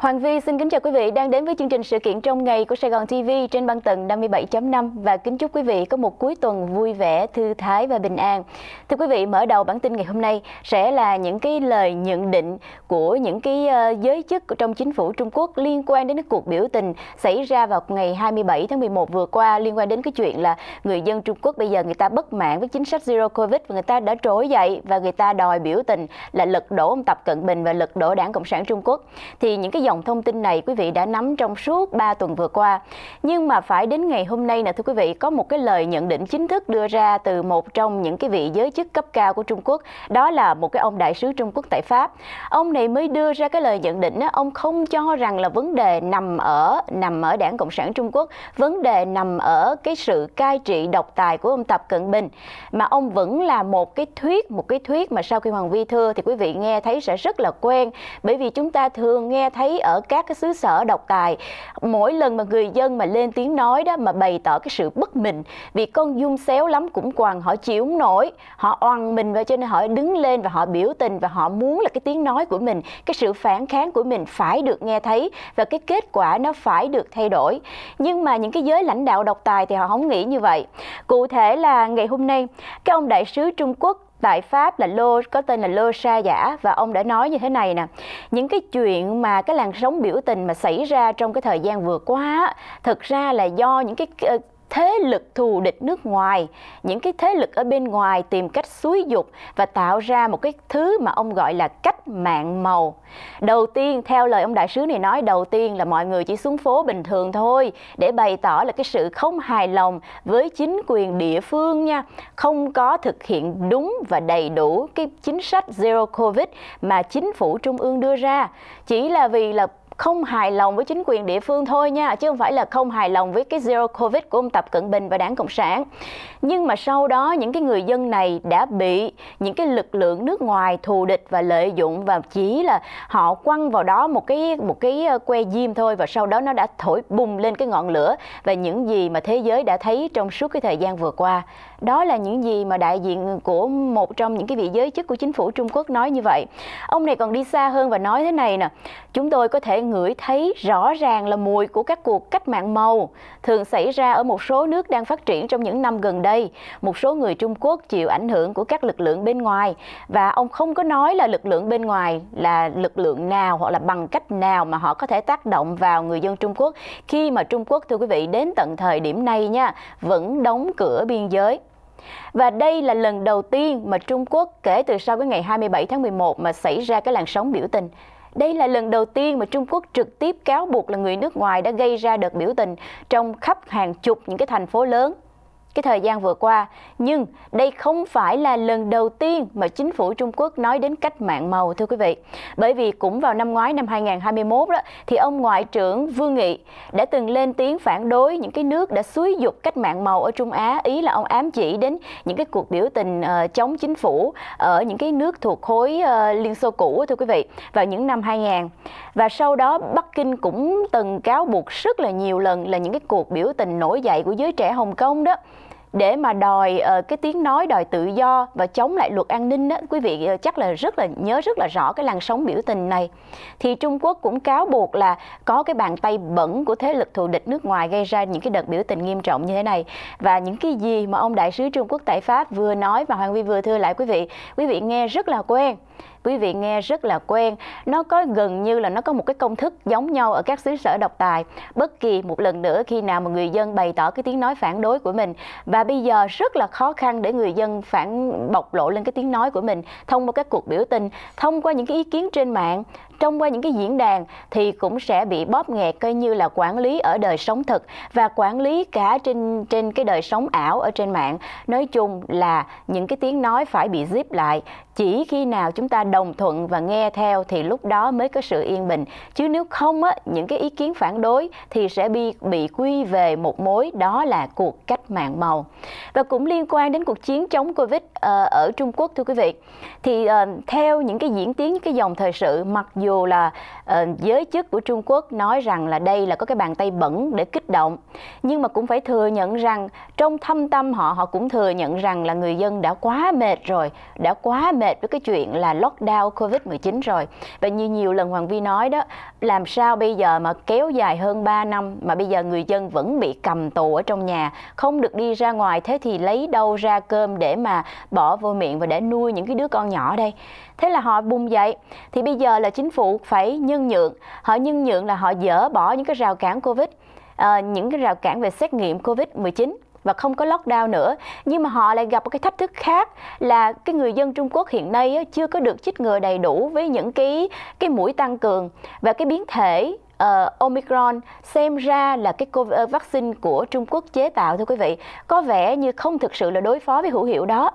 Hoàng Vi xin kính chào quý vị đang đến với chương trình sự kiện trong ngày của Sài Gòn TV trên băng tần 57.5 và kính chúc quý vị có một cuối tuần vui vẻ, thư thái và bình an. Thưa quý vị, mở đầu bản tin ngày hôm nay sẽ là những cái lời nhận định của những cái ờ, giới chức trong chính phủ Trung Quốc liên quan đến cuộc biểu tình xảy ra vào ngày 27 tháng 11 vừa qua liên quan đến cái chuyện là người dân Trung Quốc bây giờ người ta bất mãn với chính sách Zero Covid và người ta đã trỗi dậy và người ta đòi biểu tình là lật đổ ông Tập Cận Bình và lật đổ Đảng Cộng sản Trung Quốc. Thì những cái dòng thông tin này quý vị đã nắm trong suốt 3 tuần vừa qua. Nhưng mà phải đến ngày hôm nay nè thưa quý vị, có một cái lời nhận định chính thức đưa ra từ một trong những cái vị giới chức cấp cao của Trung Quốc, đó là một cái ông đại sứ Trung Quốc tại Pháp. Ông này mới đưa ra cái lời nhận định đó, ông không cho rằng là vấn đề nằm ở nằm ở Đảng Cộng sản Trung Quốc, vấn đề nằm ở cái sự cai trị độc tài của ông Tập Cận Bình mà ông vẫn là một cái thuyết, một cái thuyết mà sau khi Hoàng Vi thưa thì quý vị nghe thấy sẽ rất là quen bởi vì chúng ta thường nghe thấy ở các cái xứ sở độc tài mỗi lần mà người dân mà lên tiếng nói đó mà bày tỏ cái sự bất bình vì con dung xéo lắm cũng quằn họ chịu không nổi họ oằn mình và cho nên họ đứng lên và họ biểu tình và họ muốn là cái tiếng nói của mình cái sự phản kháng của mình phải được nghe thấy và cái kết quả nó phải được thay đổi nhưng mà những cái giới lãnh đạo độc tài thì họ không nghĩ như vậy cụ thể là ngày hôm nay cái ông đại sứ Trung Quốc tại Pháp là Lô có tên là Lô Sa Giả và ông đã nói như thế này nè những cái chuyện mà cái làn sóng biểu tình mà xảy ra trong cái thời gian vừa qua thực ra là do những cái ờ, thế lực thù địch nước ngoài, những cái thế lực ở bên ngoài tìm cách xúi dục và tạo ra một cái thứ mà ông gọi là cách mạng màu. Đầu tiên, theo lời ông đại sứ này nói, đầu tiên là mọi người chỉ xuống phố bình thường thôi để bày tỏ là cái sự không hài lòng với chính quyền địa phương nha, không có thực hiện đúng và đầy đủ cái chính sách Zero Covid mà chính phủ trung ương đưa ra. Chỉ là vì là không hài lòng với chính quyền địa phương thôi nha, chứ không phải là không hài lòng với cái Zero Covid của ông Tập Cận Bình và đảng Cộng sản. Nhưng mà sau đó những cái người dân này đã bị những cái lực lượng nước ngoài thù địch và lợi dụng và chỉ là họ quăng vào đó một cái một cái ờ, que diêm thôi và sau đó nó đã thổi bùng lên cái ngọn lửa và những gì mà thế giới đã thấy trong suốt cái thời gian vừa qua đó là những gì mà đại diện của một trong những cái vị giới chức của chính phủ Trung Quốc nói như vậy. Ông này còn đi xa hơn và nói thế này nè, chúng tôi có thể ngửi thấy rõ ràng là mùi của các cuộc cách mạng màu thường xảy ra ở một số nước đang phát triển trong những năm gần đây. Một số người Trung Quốc chịu ảnh hưởng của các lực lượng bên ngoài và ông không có nói là lực lượng bên ngoài là lực lượng nào hoặc là bằng cách nào mà họ có thể tác động vào người dân Trung Quốc khi mà Trung Quốc thưa quý vị đến tận thời điểm này nha vẫn đóng cửa biên giới và đây là lần đầu tiên mà Trung Quốc kể từ sau cái ngày 27 tháng 11 mà xảy ra cái làn sóng biểu tình. Đây là lần đầu tiên mà Trung Quốc trực tiếp cáo buộc là người nước ngoài đã gây ra đợt biểu tình trong khắp hàng chục những cái thành phố lớn cái thời gian vừa qua. Nhưng đây không phải là lần đầu tiên mà chính phủ Trung Quốc nói đến cách mạng màu thưa quý vị. Bởi vì cũng vào năm ngoái năm 2021 đó thì ông ngoại trưởng Vương Nghị đã từng lên tiếng phản đối những cái nước đã suối dục cách mạng màu ở Trung Á, ý là ông ám chỉ đến những cái cuộc biểu tình uh, chống chính phủ ở những cái nước thuộc khối uh, Liên Xô cũ thưa quý vị vào những năm 2000. Và sau đó Bắc Kinh cũng từng cáo buộc rất là nhiều lần là những cái cuộc biểu tình nổi dậy của giới trẻ Hồng Kông đó để mà đòi uh, cái tiếng nói đòi tự do và chống lại luật an ninh đó quý vị uh, chắc là rất là nhớ rất là rõ cái làn sóng biểu tình này thì Trung Quốc cũng cáo buộc là có cái bàn tay bẩn của thế lực thù địch nước ngoài gây ra những cái đợt biểu tình nghiêm trọng như thế này và những cái gì mà ông đại sứ Trung Quốc tại Pháp vừa nói và Hoàng Huy vừa thưa lại quý vị quý vị nghe rất là quen quý vị nghe rất là quen nó có gần như là nó có một cái công thức giống nhau ở các xứ sở độc tài bất kỳ một lần nữa khi nào mà người dân bày tỏ cái tiếng nói phản đối của mình và bây giờ rất là khó khăn để người dân phản bộc lộ lên cái tiếng nói của mình thông qua các cuộc biểu tình thông qua những cái ý kiến trên mạng trong qua những cái diễn đàn thì cũng sẽ bị bóp nghẹt coi như là quản lý ở đời sống thực và quản lý cả trên trên cái đời sống ảo ở trên mạng nói chung là những cái tiếng nói phải bị zip lại chỉ khi nào chúng ta đồng thuận và nghe theo thì lúc đó mới có sự yên bình chứ nếu không á, những cái ý kiến phản đối thì sẽ bị bị quy về một mối đó là cuộc cách mạng màu và cũng liên quan đến cuộc chiến chống covid ờ, ở Trung Quốc thưa quý vị thì ờ, theo những cái diễn tiến những cái dòng thời sự mặc dù là Ờ, giới chức của Trung Quốc nói rằng là đây là có cái bàn tay bẩn để kích động. Nhưng mà cũng phải thừa nhận rằng trong thâm tâm họ họ cũng thừa nhận rằng là người dân đã quá mệt rồi, đã quá mệt với cái chuyện là lockdown Covid-19 rồi. Và như nhiều lần Hoàng Vi nói đó, làm sao bây giờ mà kéo dài hơn 3 năm mà bây giờ người dân vẫn bị cầm tù ở trong nhà, không được đi ra ngoài thế thì lấy đâu ra cơm để mà bỏ vô miệng và để nuôi những cái đứa con nhỏ đây. Thế là họ bùng dậy. Thì bây giờ là chính phủ phải nhân nhân nhượng họ nhân nhượng là họ dỡ bỏ những cái rào cản covid uh, những cái rào cản về xét nghiệm covid 19 và không có lockdown nữa nhưng mà họ lại gặp một cái thách thức khác là cái người dân Trung Quốc hiện nay chưa có được chích ngừa đầy đủ với những cái cái mũi tăng cường và cái biến thể uh, Omicron xem ra là cái COVID, ờ, vaccine của Trung Quốc chế tạo thưa quý vị có vẻ như không thực sự là đối phó với hữu hiệu đó.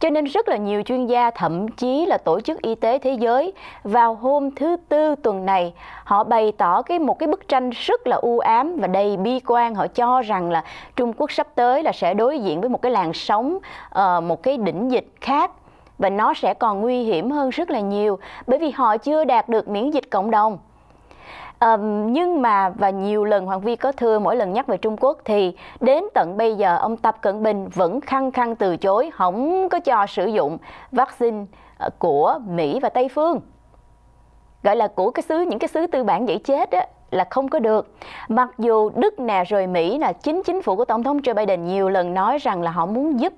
Cho nên rất là nhiều chuyên gia thậm chí là Tổ chức Y tế Thế giới vào hôm thứ Tư tuần này họ bày tỏ cái một cái bức tranh rất là u ám và đầy bi quan họ cho rằng là Trung Quốc sắp tới là sẽ đối diện với một cái làn sóng uh, một cái đỉnh dịch khác và nó sẽ còn nguy hiểm hơn rất là nhiều bởi vì họ chưa đạt được miễn dịch cộng đồng Um, nhưng mà và nhiều lần Hoàng Vi có thưa mỗi lần nhắc về Trung Quốc thì đến tận bây giờ ông Tập Cận Bình vẫn khăng khăng từ chối không có cho sử dụng vaccine ờ, của Mỹ và Tây phương gọi là của cái xứ những cái xứ tư bản dễ chết á là không có được. Mặc dù Đức nè rồi Mỹ là chính chính phủ của tổng thống Joe Biden nhiều lần nói rằng là họ muốn giúp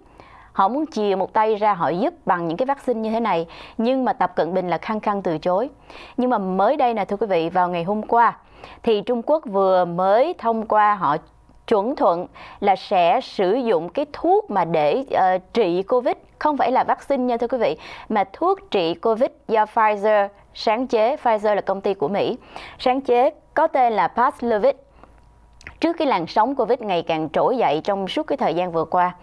họ muốn chìa một tay ra họ giúp bằng những cái vaccine như thế này nhưng mà Tập Cận Bình là khăng khăng từ chối nhưng mà mới đây nè thưa quý vị vào ngày hôm qua thì Trung Quốc vừa mới thông qua họ chuẩn thuận là sẽ sử dụng cái thuốc mà để uh, trị covid không phải là vaccine nha thưa quý vị mà thuốc trị covid do Pfizer sáng chế Pfizer là công ty của Mỹ sáng chế có tên là Paxlovid trước cái làn sóng covid ngày càng trỗi dậy trong suốt cái thời gian vừa qua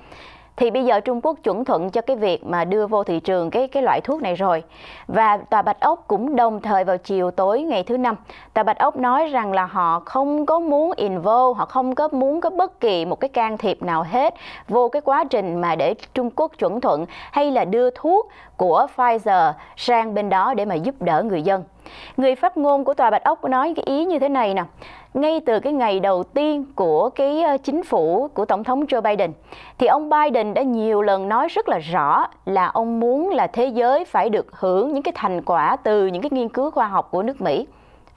thì bây giờ Trung Quốc chuẩn thuận cho cái việc mà đưa vô thị trường cái cái loại thuốc này rồi. Và tòa Bạch Ốc cũng đồng thời vào chiều tối ngày thứ năm, tòa Bạch Ốc nói rằng là họ không có muốn involve, họ không có muốn có bất kỳ một cái can thiệp nào hết vô cái quá trình mà để Trung Quốc chuẩn thuận hay là đưa thuốc của Pfizer sang bên đó để mà giúp đỡ người dân. Người phát ngôn của Tòa Bạch Ốc nói cái ý như thế này nè ngay từ cái ngày đầu tiên của cái ờ, chính phủ của Tổng thống Joe Biden thì ông Biden đã nhiều lần nói rất là rõ là ông muốn là thế giới phải được hưởng những cái thành quả từ những cái nghiên cứu khoa học của nước Mỹ.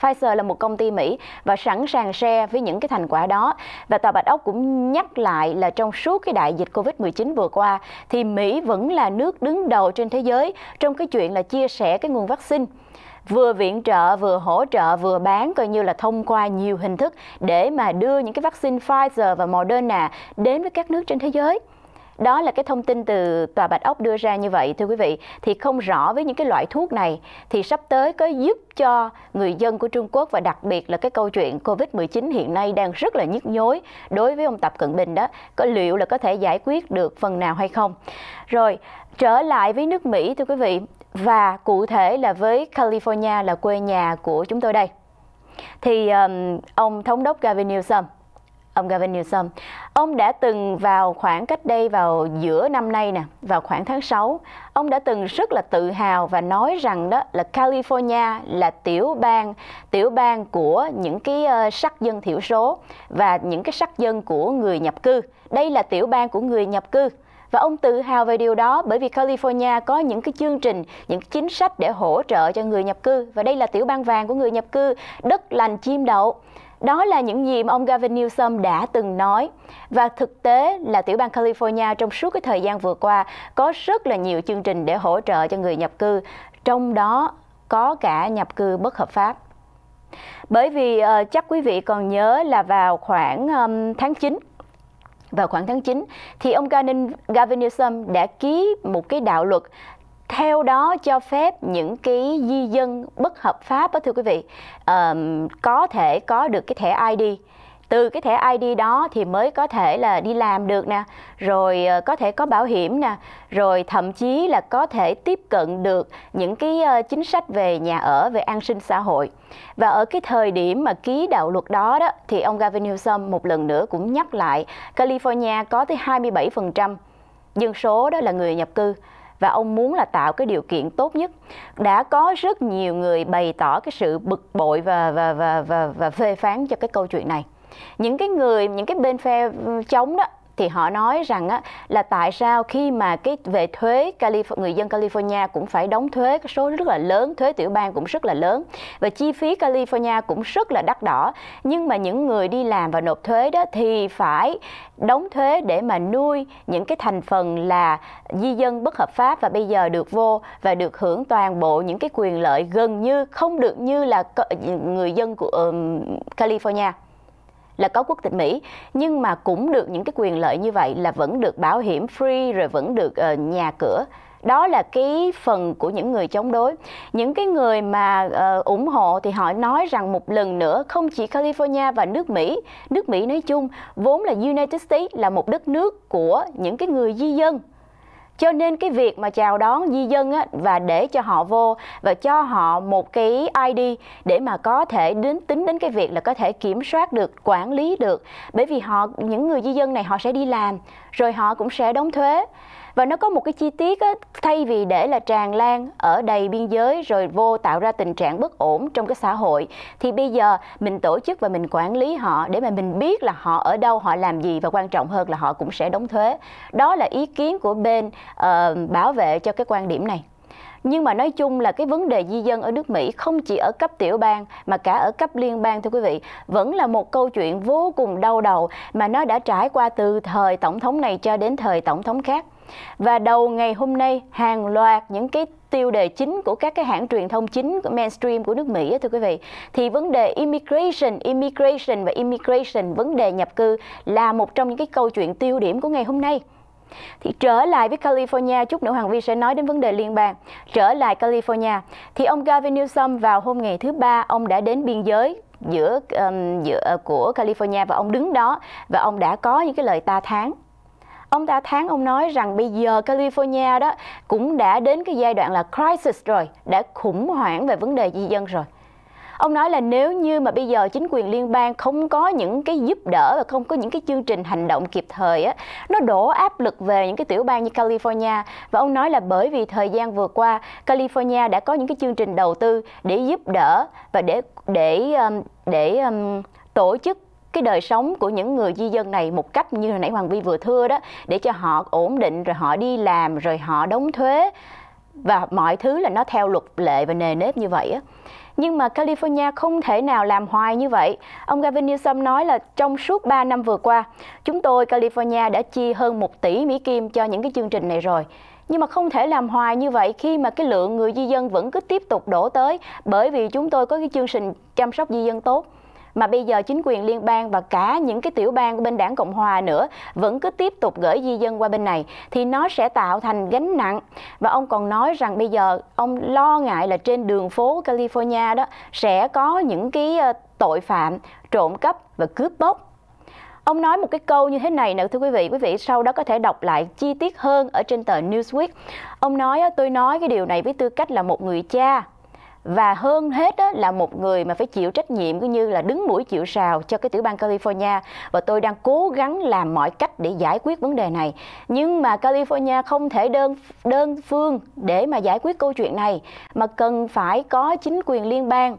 Pfizer là một công ty Mỹ và sẵn sàng share với những cái thành quả đó. Và Tòa Bạch Ốc cũng nhắc lại là trong suốt cái đại dịch Covid-19 vừa qua thì Mỹ vẫn là nước đứng đầu trên thế giới trong cái chuyện là chia sẻ cái nguồn vaccine vừa viện trợ vừa hỗ trợ vừa bán coi như là thông qua nhiều hình thức để mà đưa những cái vaccine Pfizer và Moderna đến với các nước trên thế giới đó là cái thông tin từ tòa bạch ốc đưa ra như vậy thưa quý vị thì không rõ với những cái loại thuốc này thì sắp tới có giúp cho người dân của Trung Quốc và đặc biệt là cái câu chuyện Covid-19 hiện nay đang rất là nhức nhối đối với ông Tập Cận Bình đó có liệu là có thể giải quyết được phần nào hay không rồi trở lại với nước Mỹ thưa quý vị và cụ thể là với California là quê nhà của chúng tôi đây thì um, ông thống đốc Gavin Newsom ông Gavin Newsom ông đã từng vào khoảng cách đây vào giữa năm nay nè vào khoảng tháng 6 ông đã từng rất là tự hào và nói rằng đó là California là tiểu bang tiểu bang của những cái uh, sắc dân thiểu số và những cái sắc dân của người nhập cư đây là tiểu bang của người nhập cư và ông tự hào về điều đó bởi vì California có những cái chương trình, những cái chính sách để hỗ trợ cho người nhập cư. Và đây là tiểu bang vàng của người nhập cư, đất lành chim đậu. Đó là những gì mà ông Gavin Newsom đã từng nói. Và thực tế là tiểu bang California trong suốt cái thời gian vừa qua có rất là nhiều chương trình để hỗ trợ cho người nhập cư, trong đó có cả nhập cư bất hợp pháp. Bởi vì uh, chắc quý vị còn nhớ là vào khoảng um, tháng 9 vào khoảng tháng 9 thì ông Gavin Newsom đã ký một cái đạo luật theo đó cho phép những cái di dân bất hợp pháp đó thưa quý vị um, có thể có được cái thẻ ID từ cái thẻ ID đó thì mới có thể là đi làm được nè rồi ờ, có thể có bảo hiểm nè rồi thậm chí là có thể tiếp cận được những cái ờ, chính sách về nhà ở về an sinh xã hội và ở cái thời điểm mà ký đạo luật đó đó thì ông Gavin Newsom một lần nữa cũng nhắc lại California có tới 27% dân số đó là người nhập cư và ông muốn là tạo cái điều kiện tốt nhất. Đã có rất nhiều người bày tỏ cái sự bực bội và và và và, và phê phán cho cái câu chuyện này những cái người những cái bên phe ừ, chống đó thì họ nói rằng á, là tại sao khi mà cái về thuế California, người dân California cũng phải đóng thuế cái số rất là lớn, thuế tiểu bang cũng rất là lớn và chi phí California cũng rất là đắt đỏ nhưng mà những người đi làm và nộp thuế đó thì phải đóng thuế để mà nuôi những cái thành phần là di dân bất hợp pháp và bây giờ được vô và được hưởng toàn bộ những cái quyền lợi gần như không được như là người dân của um, California là có quốc tịch Mỹ nhưng mà cũng được những cái quyền lợi như vậy là vẫn được bảo hiểm free rồi vẫn được uh, nhà cửa đó là cái phần của những người chống đối những cái người mà uh, ủng hộ thì họ nói rằng một lần nữa không chỉ California và nước Mỹ nước Mỹ nói chung vốn là United States là một đất nước của những cái người di dân cho nên cái việc mà chào đón di dân á, và để cho họ vô và cho họ một cái ID để mà có thể đến tính đến cái việc là có thể kiểm soát được quản lý được bởi vì họ những người di dân này họ sẽ đi làm rồi họ cũng sẽ đóng thuế và nó có một cái chi tiết á, thay vì để là tràn lan ở đầy biên giới rồi vô tạo ra tình trạng bất ổn trong cái xã hội thì bây giờ mình tổ chức và mình quản lý họ để mà mình biết là họ ở đâu họ làm gì và quan trọng hơn là họ cũng sẽ đóng thuế đó là ý kiến của bên uh, bảo vệ cho cái quan điểm này nhưng mà nói chung là cái vấn đề di dân ở nước Mỹ không chỉ ở cấp tiểu bang mà cả ở cấp liên bang thưa quý vị vẫn là một câu chuyện vô cùng đau đầu mà nó đã trải qua từ thời tổng thống này cho đến thời tổng thống khác và đầu ngày hôm nay, hàng loạt những cái tiêu đề chính của các cái hãng truyền thông chính của mainstream của nước Mỹ thưa quý vị thì vấn đề immigration, immigration và immigration vấn đề nhập cư là một trong những cái câu chuyện tiêu điểm của ngày hôm nay. Thì trở lại với California, chút nữa Hoàng Vi sẽ nói đến vấn đề liên bang. Trở lại California, thì ông Gavin Newsom vào hôm ngày thứ ba, ông đã đến biên giới giữa um, giữa ờ, của California và ông đứng đó và ông đã có những cái lời ta tháng ông ta tháng ông nói rằng bây giờ California đó cũng đã đến cái giai đoạn là crisis rồi, đã khủng hoảng về vấn đề di dân rồi. Ông nói là nếu như mà bây giờ chính quyền liên bang không có những cái giúp đỡ và không có những cái chương trình hành động kịp thời á, nó đổ áp lực về những cái tiểu bang như California và ông nói là bởi vì thời gian vừa qua California đã có những cái chương trình đầu tư để giúp đỡ và để để để, um, để um, tổ chức cái đời sống của những người di dân này một cách như hồi nãy Hoàng Vi vừa thưa đó để cho họ ổn định rồi họ đi làm rồi họ đóng thuế và mọi thứ là nó theo luật lệ và nề nếp như vậy á. Nhưng mà California không thể nào làm hoài như vậy. Ông Gavin Newsom nói là trong suốt 3 năm vừa qua, chúng tôi California đã chi hơn 1 tỷ Mỹ Kim cho những cái chương trình này rồi. Nhưng mà không thể làm hoài như vậy khi mà cái lượng người di dân vẫn cứ tiếp tục đổ tới bởi vì chúng tôi có cái chương trình chăm sóc di dân tốt mà bây giờ chính quyền liên bang và cả những cái tiểu bang của bên đảng Cộng Hòa nữa vẫn cứ tiếp tục gửi di dân qua bên này thì nó sẽ tạo thành gánh nặng. Và ông còn nói rằng bây giờ ông lo ngại là trên đường phố California đó sẽ có những cái ờ, tội phạm trộm cắp và cướp bóc Ông nói một cái câu như thế này nè thưa quý vị, quý vị sau đó có thể đọc lại chi tiết hơn ở trên tờ Newsweek. Ông nói tôi nói cái điều này với tư cách là một người cha và hơn hết đó là một người mà phải chịu trách nhiệm cũng như là đứng mũi chịu sào cho cái tiểu bang California và tôi đang cố gắng làm mọi cách để giải quyết vấn đề này nhưng mà California không thể đơn đơn phương để mà giải quyết câu chuyện này mà cần phải có chính quyền liên bang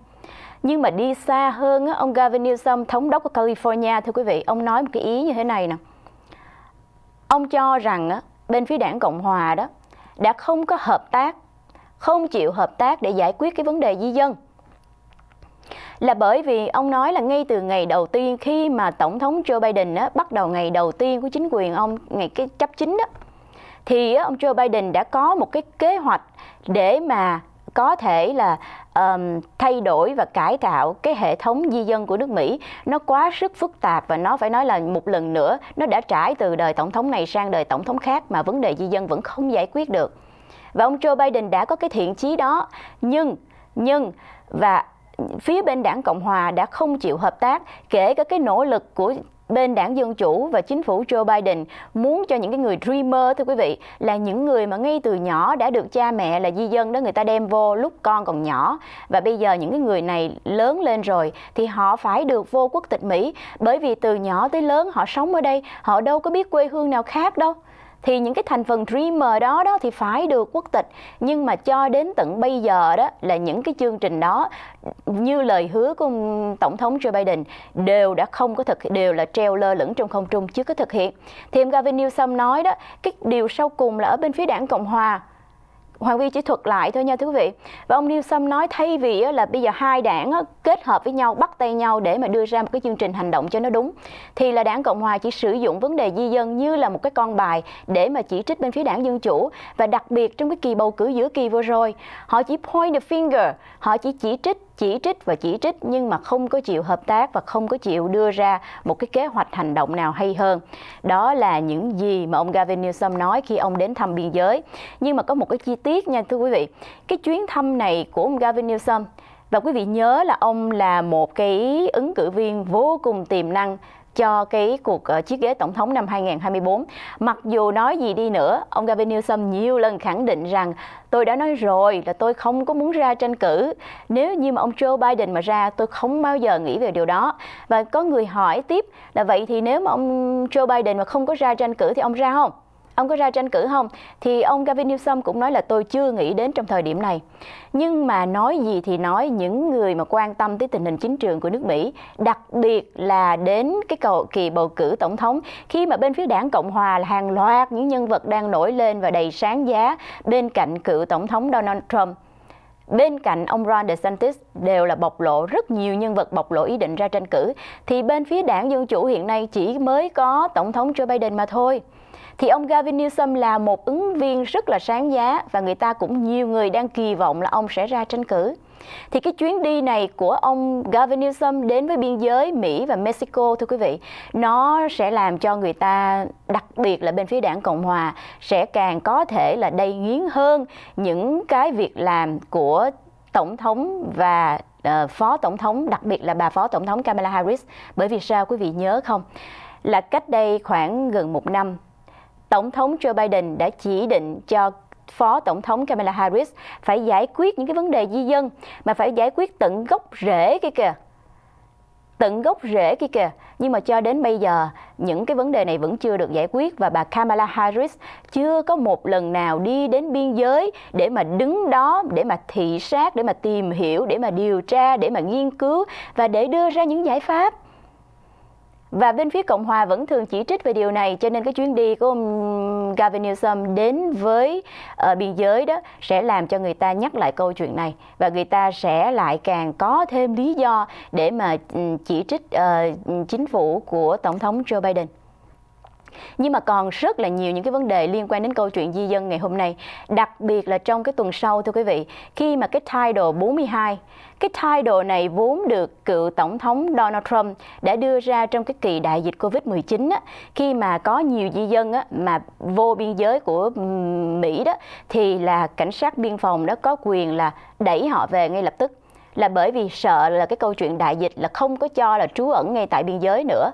nhưng mà đi xa hơn ông Gavin Newsom thống đốc của California thưa quý vị ông nói một cái ý như thế này nè ông cho rằng bên phía đảng Cộng hòa đó đã không có hợp tác không chịu hợp tác để giải quyết cái vấn đề di dân là bởi vì ông nói là ngay từ ngày đầu tiên khi mà tổng thống Joe Biden á, bắt đầu ngày đầu tiên của chính quyền ông ngày cái chấp chính đó thì á, ông Joe Biden đã có một cái kế hoạch để mà có thể là um, thay đổi và cải tạo cái hệ thống di dân của nước Mỹ nó quá sức phức tạp và nó phải nói là một lần nữa nó đã trải từ đời tổng thống này sang đời tổng thống khác mà vấn đề di dân vẫn không giải quyết được và ông Joe Biden đã có cái thiện chí đó, nhưng nhưng và phía bên đảng Cộng hòa đã không chịu hợp tác, kể cả cái nỗ lực của bên đảng Dân Chủ và chính phủ Joe Biden muốn cho những cái người dreamer thưa quý vị là những người mà ngay từ nhỏ đã được cha mẹ là di dân đó người ta đem vô lúc con còn nhỏ và bây giờ những cái người này lớn lên rồi thì họ phải được vô quốc tịch Mỹ bởi vì từ nhỏ tới lớn họ sống ở đây họ đâu có biết quê hương nào khác đâu thì những cái thành phần dreamer đó đó thì phải được quốc tịch nhưng mà cho đến tận bây giờ đó là những cái chương trình đó như lời hứa của tổng thống Joe Biden đều đã không có thực đều là treo lơ lửng trong không trung chưa có thực hiện Thêm Gavin Newsom nói đó cái điều sau cùng là ở bên phía đảng Cộng hòa Hoàng Vi chỉ thuật lại thôi nha thưa quý vị. Và ông Newsom nói thay vì là bây giờ hai đảng kết hợp với nhau, bắt tay nhau để mà đưa ra một cái chương trình hành động cho nó đúng, thì là đảng Cộng Hòa chỉ sử dụng vấn đề di dân như là một cái con bài để mà chỉ trích bên phía đảng Dân Chủ. Và đặc biệt trong cái kỳ bầu cử giữa kỳ vừa rồi, họ chỉ point the finger, họ chỉ chỉ trích chỉ trích và chỉ trích nhưng mà không có chịu hợp tác và không có chịu đưa ra một cái kế hoạch hành động nào hay hơn. Đó là những gì mà ông Gavin Newsom nói khi ông đến thăm biên giới. Nhưng mà có một cái chi tiết nha thưa quý vị. Cái chuyến thăm này của ông Gavin Newsom và quý vị nhớ là ông là một cái ứng cử viên vô cùng tiềm năng cho cái cuộc ờ, chiếc ghế tổng thống năm 2024. Mặc dù nói gì đi nữa, ông Gavin Newsom nhiều lần khẳng định rằng tôi đã nói rồi là tôi không có muốn ra tranh cử. Nếu như mà ông Joe Biden mà ra, tôi không bao giờ nghĩ về điều đó. Và có người hỏi tiếp là vậy thì nếu mà ông Joe Biden mà không có ra tranh cử thì ông ra không? ông có ra tranh cử không? Thì ông Gavin Newsom cũng nói là tôi chưa nghĩ đến trong thời điểm này. Nhưng mà nói gì thì nói, những người mà quan tâm tới tình hình chính trường của nước Mỹ, đặc biệt là đến cái cầu kỳ bầu cử tổng thống, khi mà bên phía đảng Cộng Hòa là hàng loạt những nhân vật đang nổi lên và đầy sáng giá bên cạnh cựu tổng thống Donald Trump bên cạnh ông Ron DeSantis đều là bộc lộ rất nhiều nhân vật bộc lộ ý định ra tranh cử thì bên phía đảng Dân chủ hiện nay chỉ mới có tổng thống Joe Biden mà thôi thì ông Gavin Newsom là một ứng viên rất là sáng giá và người ta cũng nhiều người đang kỳ vọng là ông sẽ ra tranh cử. Thì cái chuyến đi này của ông Gavin Newsom đến với biên giới Mỹ và Mexico thưa quý vị, nó sẽ làm cho người ta đặc biệt là bên phía đảng Cộng Hòa sẽ càng có thể là đầy nghiến hơn những cái việc làm của tổng thống và uh, phó tổng thống, đặc biệt là bà phó tổng thống Kamala Harris. Bởi vì sao quý vị nhớ không? Là cách đây khoảng gần một năm Tổng thống Joe Biden đã chỉ định cho Phó Tổng thống Kamala Harris phải giải quyết những cái vấn đề di dân mà phải giải quyết tận gốc rễ kia kìa. Tận gốc rễ kia kìa. Nhưng mà cho đến bây giờ, những cái vấn đề này vẫn chưa được giải quyết và bà Kamala Harris chưa có một lần nào đi đến biên giới để mà đứng đó, để mà thị sát, để mà tìm hiểu, để mà điều tra, để mà nghiên cứu và để đưa ra những giải pháp và bên phía Cộng Hòa vẫn thường chỉ trích về điều này cho nên cái chuyến đi của ông Gavin Newsom đến với uh, biên giới đó sẽ làm cho người ta nhắc lại câu chuyện này và người ta sẽ lại càng có thêm lý do để mà ừ, chỉ trích uh, chính phủ của Tổng thống Joe Biden nhưng mà còn rất là nhiều những cái vấn đề liên quan đến câu chuyện di dân ngày hôm nay đặc biệt là trong cái tuần sau thưa quý vị khi mà cái title 42 cái title này vốn được cựu tổng thống Donald Trump đã đưa ra trong cái kỳ đại dịch Covid-19 á, khi mà có nhiều di dân á, mà vô biên giới của Mỹ đó thì là cảnh sát biên phòng đó có quyền là đẩy họ về ngay lập tức là bởi vì sợ là cái câu chuyện đại dịch là không có cho là trú ẩn ngay tại biên giới nữa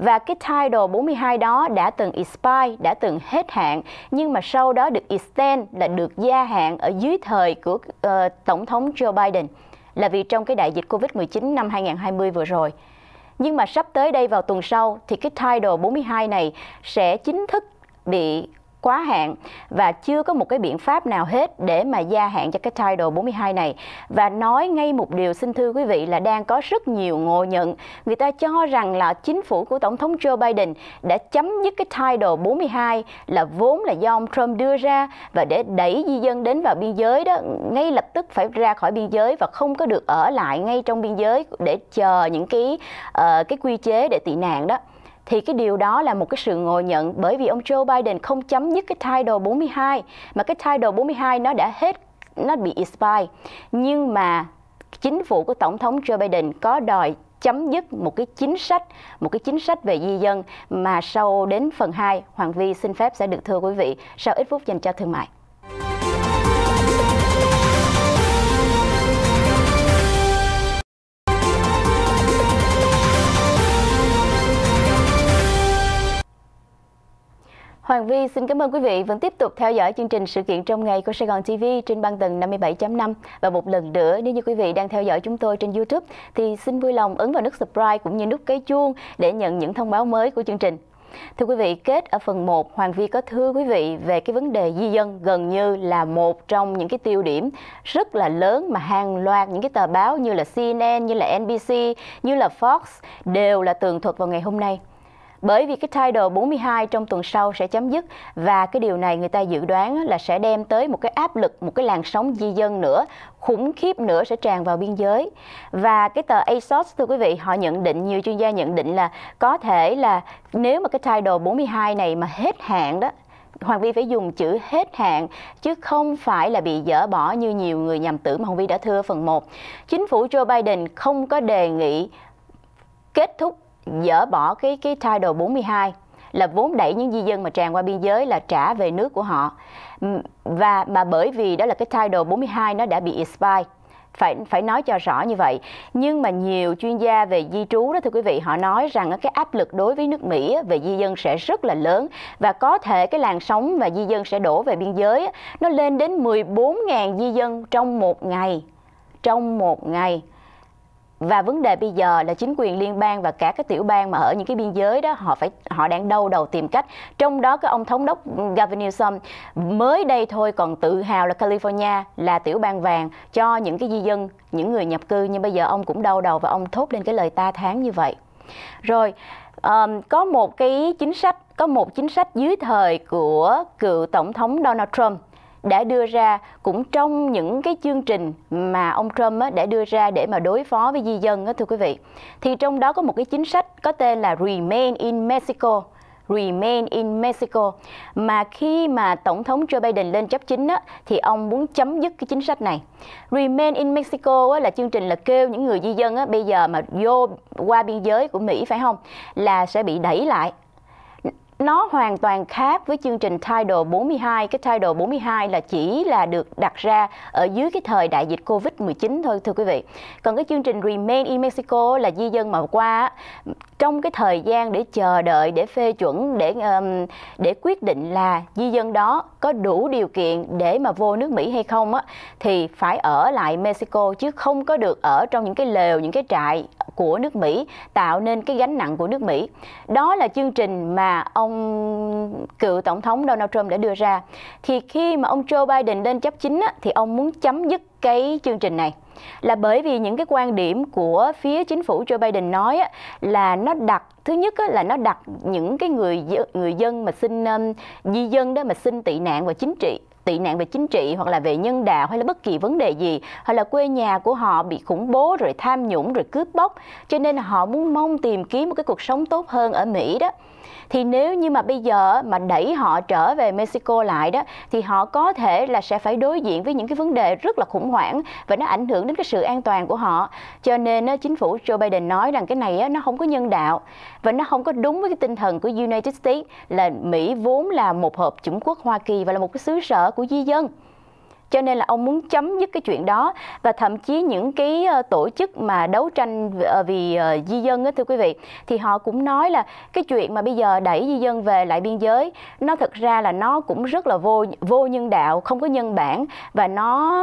và cái title 42 đó đã từng expire, đã từng hết hạn nhưng mà sau đó được extend là được gia hạn ở dưới thời của uh, tổng thống Joe Biden là vì trong cái đại dịch Covid-19 năm 2020 vừa rồi. Nhưng mà sắp tới đây vào tuần sau thì cái title 42 này sẽ chính thức bị quá hạn và chưa có một cái biện pháp nào hết để mà gia hạn cho cái title 42 này và nói ngay một điều xin thưa quý vị là đang có rất nhiều ngộ nhận người ta cho rằng là chính phủ của tổng thống Joe Biden đã chấm dứt cái title 42 là vốn là do ông Trump đưa ra và để đẩy di dân đến vào biên giới đó ngay lập tức phải ra khỏi biên giới và không có được ở lại ngay trong biên giới để chờ những cái uh, cái quy chế để tị nạn đó thì cái điều đó là một cái sự ngộ nhận bởi vì ông Joe Biden không chấm dứt cái title 42 mà cái title 42 nó đã hết nó bị expire nhưng mà chính phủ của tổng thống Joe Biden có đòi chấm dứt một cái chính sách, một cái chính sách về di dân mà sau đến phần 2 Hoàng Vi xin phép sẽ được thưa quý vị sau ít phút dành cho thương mại. Hoàng Vi xin cảm ơn quý vị vẫn tiếp tục theo dõi chương trình sự kiện trong ngày của Sài Gòn TV trên băng tần 57.5 và một lần nữa nếu như quý vị đang theo dõi chúng tôi trên YouTube thì xin vui lòng ấn vào nút subscribe cũng như nút cái chuông để nhận những thông báo mới của chương trình. Thưa quý vị, kết ở phần 1, Hoàng Vi có thưa quý vị về cái vấn đề di dân gần như là một trong những cái tiêu điểm rất là lớn mà hàng loạt những cái tờ báo như là CNN, như là NBC, như là Fox đều là tường thuật vào ngày hôm nay bởi vì cái title 42 trong tuần sau sẽ chấm dứt và cái điều này người ta dự đoán là sẽ đem tới một cái áp lực, một cái làn sóng di dân nữa, khủng khiếp nữa sẽ tràn vào biên giới. Và cái tờ ASOS thưa quý vị, họ nhận định nhiều chuyên gia nhận định là có thể là nếu mà cái title 42 này mà hết hạn đó Hoàng Vi phải dùng chữ hết hạn chứ không phải là bị dỡ bỏ như nhiều người nhầm tưởng mà Hoàng Vi đã thưa phần 1. Chính phủ Joe Biden không có đề nghị kết thúc dỡ bỏ cái cái title 42 là vốn đẩy những di dân mà tràn qua biên giới là trả về nước của họ và mà bởi vì đó là cái title 42 nó đã bị expire phải phải nói cho rõ như vậy nhưng mà nhiều chuyên gia về di trú đó thưa quý vị họ nói rằng cái áp lực đối với nước Mỹ về di dân sẽ rất là lớn và có thể cái làn sóng và di dân sẽ đổ về biên giới nó lên đến 14.000 di dân trong một ngày trong một ngày và vấn đề bây giờ là chính quyền liên bang và cả các tiểu bang mà ở những cái biên giới đó họ phải họ đang đau đầu tìm cách trong đó cái ông thống đốc Gavin Newsom mới đây thôi còn tự hào là California là tiểu bang vàng cho những cái di dân những người nhập cư nhưng bây giờ ông cũng đau đầu và ông thốt lên cái lời ta tháng như vậy rồi um, có một cái chính sách có một chính sách dưới thời của cựu tổng thống Donald Trump đã đưa ra cũng trong những cái chương trình mà ông Trump đã đưa ra để mà đối phó với di dân đó thưa quý vị. Thì trong đó có một cái chính sách có tên là Remain in Mexico. Remain in Mexico mà khi mà tổng thống Joe Biden lên chấp chính á, thì ông muốn chấm dứt cái chính sách này. Remain in Mexico á, là chương trình là kêu những người di dân á, bây giờ mà vô qua biên giới của Mỹ phải không là sẽ bị đẩy lại nó hoàn toàn khác với chương trình Tidal 42. Cái Tidal 42 là chỉ là được đặt ra ở dưới cái thời đại dịch Covid-19 thôi thưa quý vị. Còn cái chương trình Remain in Mexico là di dân mà qua trong cái thời gian để chờ đợi để phê chuẩn để để quyết định là di dân đó có đủ điều kiện để mà vô nước Mỹ hay không á thì phải ở lại Mexico chứ không có được ở trong những cái lều những cái trại của nước Mỹ, tạo nên cái gánh nặng của nước Mỹ. Đó là chương trình mà ông cựu tổng thống Donald Trump đã đưa ra. Thì khi mà ông Joe Biden lên chấp chính á, thì ông muốn chấm dứt cái chương trình này là bởi vì những cái quan điểm của phía chính phủ Joe Biden nói á, là nó đặt thứ nhất á, là nó đặt những cái người người dân mà xin um, di dân đó mà xin tị nạn và chính trị tị nạn về chính trị hoặc là về nhân đạo hay là bất kỳ vấn đề gì hoặc là quê nhà của họ bị khủng bố rồi tham nhũng rồi cướp bóc cho nên họ muốn mong tìm kiếm một cái cuộc sống tốt hơn ở Mỹ đó thì nếu như mà bây giờ mà đẩy họ trở về Mexico lại đó thì họ có thể là sẽ phải đối diện với những cái vấn đề rất là khủng hoảng và nó ảnh hưởng đến cái sự an toàn của họ cho nên chính phủ Joe Biden nói rằng cái này nó không có nhân đạo và nó không có đúng với cái tinh thần của United States là Mỹ vốn là một hợp chủng quốc Hoa Kỳ và là một cái xứ sở của di dân cho nên là ông muốn chấm dứt cái chuyện đó và thậm chí những cái ờ, tổ chức mà đấu tranh ờ, vì ờ, di dân á thưa quý vị thì họ cũng nói là cái chuyện mà bây giờ đẩy di dân về lại biên giới nó thực ra là nó cũng rất là vô vô nhân đạo không có nhân bản và nó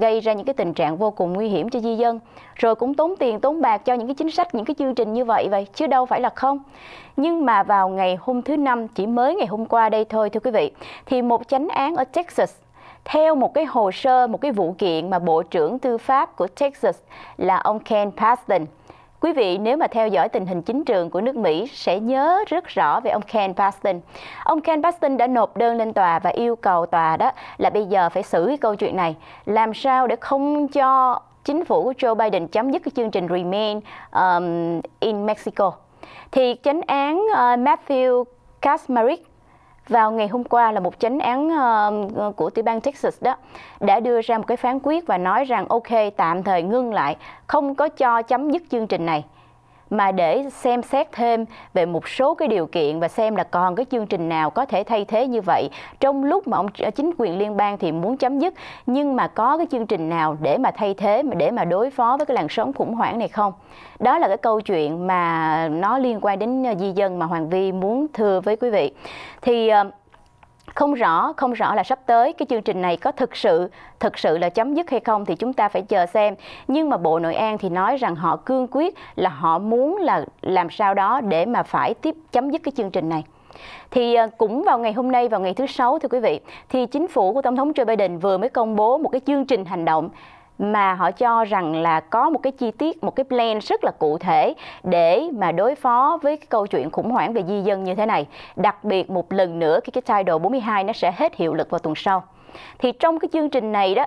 gây ra những cái tình trạng vô cùng nguy hiểm cho di dân rồi cũng tốn tiền tốn bạc cho những cái chính sách những cái chương trình như vậy vậy chứ đâu phải là không nhưng mà vào ngày hôm thứ năm chỉ mới ngày hôm qua đây thôi thưa quý vị thì một chánh án ở Texas theo một cái hồ sơ, một cái vụ kiện mà Bộ trưởng Tư pháp của Texas là ông Ken Paxton. Quý vị nếu mà theo dõi tình hình chính trường của nước Mỹ sẽ nhớ rất rõ về ông Ken Paxton. Ông Ken Paxton đã nộp đơn lên tòa và yêu cầu tòa đó là bây giờ phải xử cái câu chuyện này. Làm sao để không cho chính phủ của Joe Biden chấm dứt cái chương trình Remain um, in Mexico. Thì chánh án uh, Matthew Kasmarich vào ngày hôm qua là một chánh án ờ, ờ, của tiểu bang Texas đó đã đưa ra một cái phán quyết và nói rằng ok tạm thời ngưng lại, không có cho chấm dứt chương trình này mà để xem xét thêm về một số cái điều kiện và xem là còn cái chương trình nào có thể thay thế như vậy trong lúc mà ông ờ, chính quyền liên bang thì muốn chấm dứt nhưng mà có cái chương trình nào để mà thay thế để mà đối phó với cái làn sóng khủng hoảng này không đó là cái câu chuyện mà nó liên quan đến ờ, di dân mà hoàng vi muốn thưa với quý vị thì ờ, không rõ không rõ là sắp tới cái chương trình này có thực sự thực sự là chấm dứt hay không thì chúng ta phải chờ xem nhưng mà bộ nội an thì nói rằng họ cương quyết là họ muốn là làm sao đó để mà phải tiếp chấm dứt cái chương trình này thì ờ, cũng vào ngày hôm nay vào ngày thứ sáu thưa quý vị thì chính phủ của tổng thống Joe Biden vừa mới công bố một cái chương trình hành động mà họ cho rằng là có một cái chi tiết, một cái plan rất là cụ thể để mà đối phó với cái câu chuyện khủng hoảng về di dân như thế này. Đặc biệt một lần nữa cái cái title 42 nó sẽ hết hiệu lực vào tuần sau thì trong cái chương trình này đó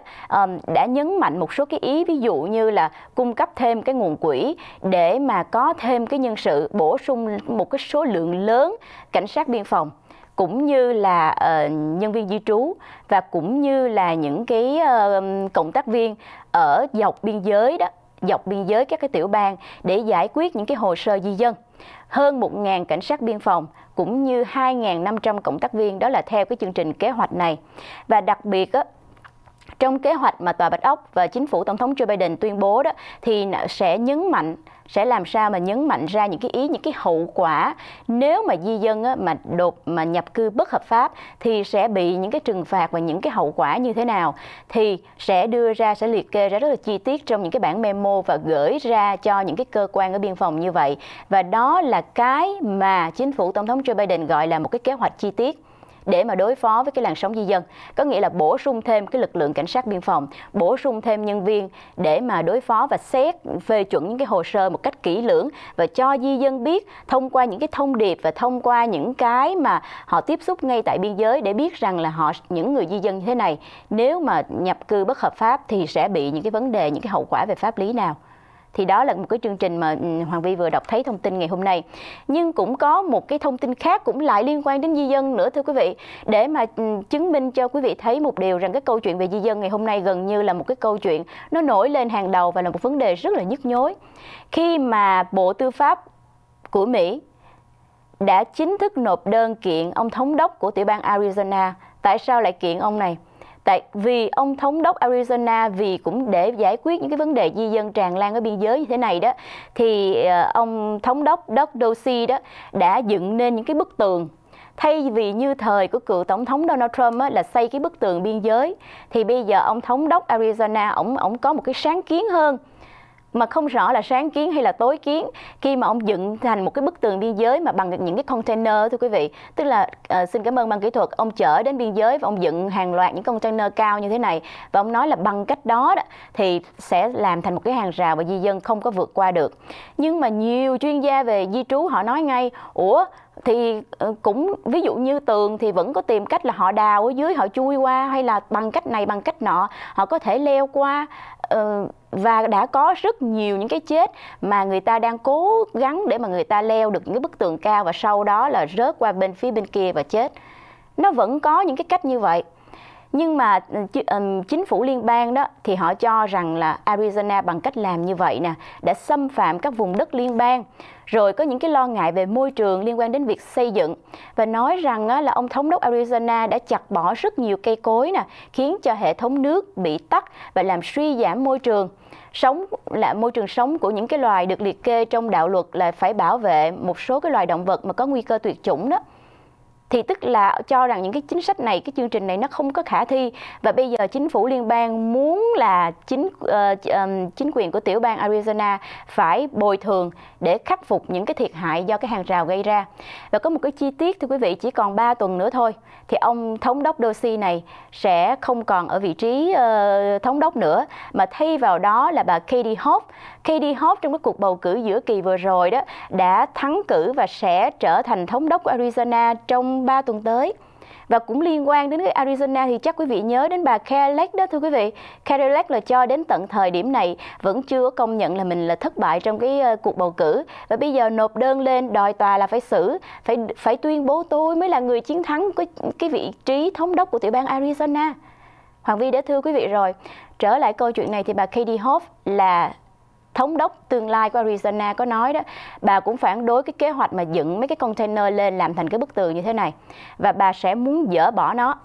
đã nhấn mạnh một số cái ý ví dụ như là cung cấp thêm cái nguồn quỹ để mà có thêm cái nhân sự bổ sung một cái số lượng lớn cảnh sát biên phòng cũng như là uh, nhân viên di trú và cũng như là những cái uh, cộng tác viên ở dọc biên giới đó dọc biên giới các cái tiểu bang để giải quyết những cái hồ sơ di dân hơn 1.000 cảnh sát biên phòng cũng như 2.500 cộng tác viên đó là theo cái chương trình kế hoạch này và đặc biệt á, trong kế hoạch mà Tòa Bạch Ốc và chính phủ Tổng thống Joe Biden tuyên bố đó thì sẽ nhấn mạnh sẽ làm sao mà nhấn mạnh ra những cái ý những cái hậu quả nếu mà di dân á, mà đột mà nhập cư bất hợp pháp thì sẽ bị những cái trừng phạt và những cái hậu quả như thế nào thì sẽ đưa ra sẽ liệt kê ra rất là chi tiết trong những cái bản memo và gửi ra cho những cái cơ quan ở biên phòng như vậy và đó là cái mà chính phủ tổng thống Joe Biden gọi là một cái kế hoạch chi tiết để mà đối phó với cái làn sóng di dân có nghĩa là bổ sung thêm cái lực lượng cảnh sát biên phòng bổ sung thêm nhân viên để mà đối phó và xét phê chuẩn những cái hồ sơ một cách kỹ lưỡng và cho di dân biết thông qua những cái thông điệp và thông qua những cái mà họ tiếp xúc ngay tại biên giới để biết rằng là họ những người di dân như thế này nếu mà nhập cư bất hợp pháp thì sẽ bị những cái vấn đề những cái hậu quả về pháp lý nào thì đó là một cái chương trình mà ừ, Hoàng Vi vừa đọc thấy thông tin ngày hôm nay nhưng cũng có một cái thông tin khác cũng lại liên quan đến di dân nữa thưa quý vị để mà ừ, chứng minh cho quý vị thấy một điều rằng cái câu chuyện về di dân ngày hôm nay gần như là một cái câu chuyện nó nổi lên hàng đầu và là một vấn đề rất là nhức nhối khi mà Bộ Tư pháp của Mỹ đã chính thức nộp đơn kiện ông thống đốc của tiểu bang Arizona tại sao lại kiện ông này tại vì ông thống đốc Arizona vì cũng để giải quyết những cái vấn đề di dân tràn lan ở biên giới như thế này đó thì ờ, ông thống đốc Doug Ducey đó đã dựng nên những cái bức tường thay vì như thời của cựu tổng thống Donald Trump là xây cái bức tường biên giới thì bây giờ ông thống đốc Arizona ổng ổng có một cái sáng kiến hơn mà không rõ là sáng kiến hay là tối kiến khi mà ông dựng thành một cái bức tường biên giới mà bằng những cái container thưa quý vị tức là uh, xin cảm ơn ban kỹ thuật ông chở đến biên giới và ông dựng hàng loạt những container cao như thế này và ông nói là bằng cách đó, đó thì sẽ làm thành một cái hàng rào và di dân không có vượt qua được nhưng mà nhiều chuyên gia về di trú họ nói ngay ủa thì ờ, cũng ví dụ như tường thì vẫn có tìm cách là họ đào ở dưới họ chui qua hay là bằng cách này bằng cách nọ họ có thể leo qua ờ, và đã có rất nhiều những cái chết mà người ta đang cố gắng để mà người ta leo được những cái bức tường cao và sau đó là rớt qua bên phía bên kia và chết nó vẫn có những cái cách như vậy nhưng mà ừ, chính phủ liên bang đó thì họ cho rằng là Arizona bằng cách làm như vậy nè đã xâm phạm các vùng đất liên bang rồi có những cái lo ngại về môi trường liên quan đến việc xây dựng và nói rằng là ông thống đốc Arizona đã chặt bỏ rất nhiều cây cối nè khiến cho hệ thống nước bị tắc và làm suy giảm môi trường sống là môi trường sống của những cái loài được liệt kê trong đạo luật là phải bảo vệ một số cái loài động vật mà có nguy cơ tuyệt chủng đó thì tức là cho rằng những cái chính sách này cái chương trình này nó không có khả thi và bây giờ chính phủ liên bang muốn là chính uh, chính quyền của tiểu bang Arizona phải bồi thường để khắc phục những cái thiệt hại do cái hàng rào gây ra và có một cái chi tiết thưa quý vị chỉ còn 3 tuần nữa thôi thì ông thống đốc Dorsey này sẽ không còn ở vị trí uh, thống đốc nữa mà thay vào đó là bà Katie Hope Katie Hope trong cái cuộc bầu cử giữa kỳ vừa rồi đó đã thắng cử và sẽ trở thành thống đốc của Arizona trong trong 3 tuần tới. Và cũng liên quan đến cái Arizona thì chắc quý vị nhớ đến bà Kerlake đó thưa quý vị. Kerlake là cho đến tận thời điểm này vẫn chưa công nhận là mình là thất bại trong cái ờ, cuộc bầu cử và bây giờ nộp đơn lên đòi tòa là phải xử, phải phải tuyên bố tôi mới là người chiến thắng cái cái vị trí thống đốc của tiểu bang Arizona. Hoàng Vi đã thưa quý vị rồi. Trở lại câu chuyện này thì bà Katie Hoff là thống đốc tương lai của Arizona có nói đó, bà cũng phản đối cái kế hoạch mà dựng mấy cái container lên làm thành cái bức tường như thế này và bà sẽ muốn dỡ bỏ nó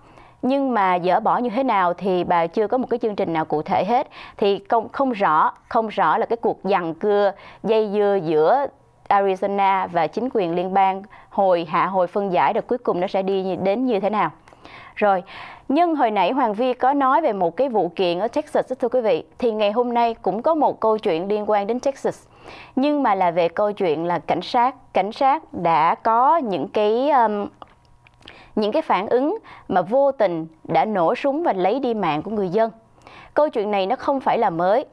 nhưng mà dỡ bỏ như thế nào thì bà chưa có một cái chương trình nào cụ thể hết thì không không rõ không rõ là cái cuộc giằng cưa dây dưa giữa Arizona và chính quyền liên bang hồi hạ hồi phân giải được cuối cùng nó sẽ đi đến như thế nào rồi nhưng hồi nãy Hoàng Vi có nói về một cái vụ kiện ở Texas đó thưa quý vị, thì ngày hôm nay cũng có một câu chuyện liên quan đến Texas. Nhưng mà là về câu chuyện là cảnh sát, cảnh sát đã có những cái um, những cái phản ứng mà vô tình đã nổ súng và lấy đi mạng của người dân. Câu chuyện này nó không phải là mới,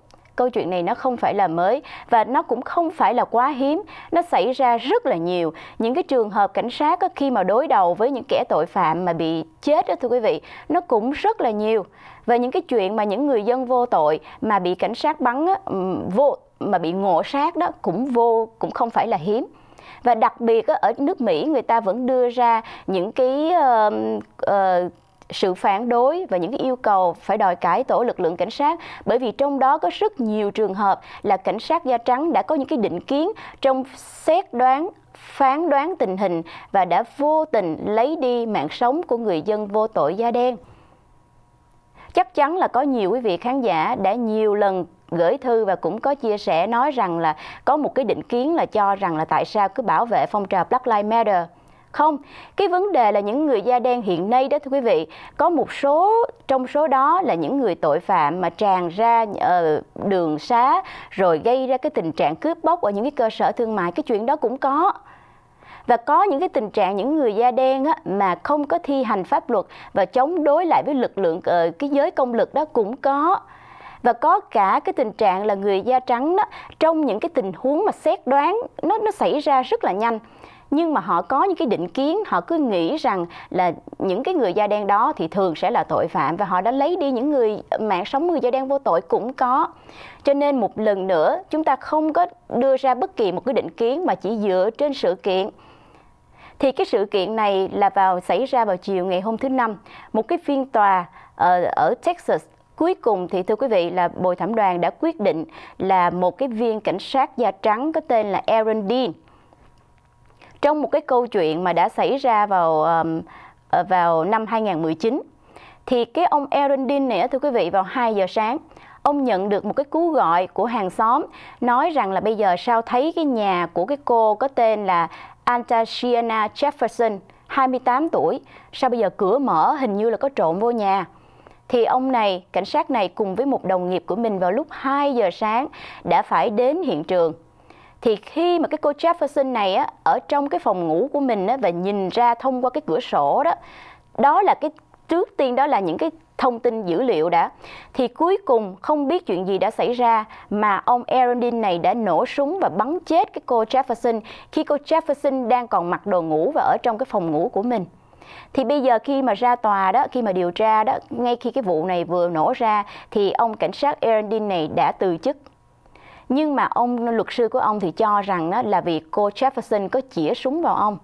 câu chuyện này nó không phải là mới và nó cũng không phải là quá hiếm nó xảy ra rất là nhiều những cái trường hợp cảnh sát khi mà đối đầu với những kẻ tội phạm mà bị chết đó thưa quý vị nó cũng rất là nhiều và những cái chuyện mà những người dân vô tội mà bị cảnh sát bắn vô mà bị ngộ sát đó cũng vô cũng không phải là hiếm và đặc biệt ở nước Mỹ người ta vẫn đưa ra những cái uh, uh, sự phản đối và những cái yêu cầu phải đòi cải tổ lực lượng cảnh sát bởi vì trong đó có rất nhiều trường hợp là cảnh sát da trắng đã có những cái định kiến trong xét đoán phán đoán tình hình và đã vô tình lấy đi mạng sống của người dân vô tội da đen. Chắc chắn là có nhiều quý vị khán giả đã nhiều lần gửi thư và cũng có chia sẻ nói rằng là có một cái định kiến là cho rằng là tại sao cứ bảo vệ phong trào Black Lives Matter không, cái vấn đề là những người da đen hiện nay đó thưa quý vị, có một số trong số đó là những người tội phạm mà tràn ra uh, đường xá rồi gây ra cái tình trạng cướp bóc ở những cái cơ sở thương mại, cái chuyện đó cũng có và có những cái tình trạng những người da đen á, mà không có thi hành pháp luật và chống đối lại với lực lượng ờ, cái giới công lực đó cũng có và có cả cái tình trạng là người da trắng đó trong những cái tình huống mà xét đoán nó nó xảy ra rất là nhanh nhưng mà họ có những cái định kiến họ cứ nghĩ rằng là những cái người da đen đó thì thường sẽ là tội phạm và họ đã lấy đi những người mạng sống người da đen vô tội cũng có cho nên một lần nữa chúng ta không có đưa ra bất kỳ một cái định kiến mà chỉ dựa trên sự kiện thì cái sự kiện này là vào xảy ra vào chiều ngày hôm thứ năm một cái phiên tòa ở, ờ, ở Texas cuối cùng thì thưa quý vị là bồi thẩm đoàn đã quyết định là một cái viên cảnh sát da trắng có tên là Aaron Dean trong một cái câu chuyện mà đã xảy ra vào ờ, vào năm 2019 thì cái ông Aaron Dean này thưa quý vị vào 2 giờ sáng ông nhận được một cái cú gọi của hàng xóm nói rằng là bây giờ sao thấy cái nhà của cái cô có tên là Antasiana Jefferson 28 tuổi sao bây giờ cửa mở hình như là có trộm vô nhà thì ông này, cảnh sát này cùng với một đồng nghiệp của mình vào lúc 2 giờ sáng đã phải đến hiện trường thì khi mà cái cô Jefferson này á, ở trong cái phòng ngủ của mình á, và nhìn ra thông qua cái cửa sổ đó đó là cái trước tiên đó là những cái thông tin dữ liệu đã thì cuối cùng không biết chuyện gì đã xảy ra mà ông Erendin này đã nổ súng và bắn chết cái cô Jefferson khi cô Jefferson đang còn mặc đồ ngủ và ở trong cái phòng ngủ của mình thì bây giờ khi mà ra tòa đó khi mà điều tra đó ngay khi cái vụ này vừa nổ ra thì ông cảnh sát Erendin này đã từ chức nhưng mà ông luật sư của ông thì cho rằng đó là vì cô Jefferson có chĩa súng vào ông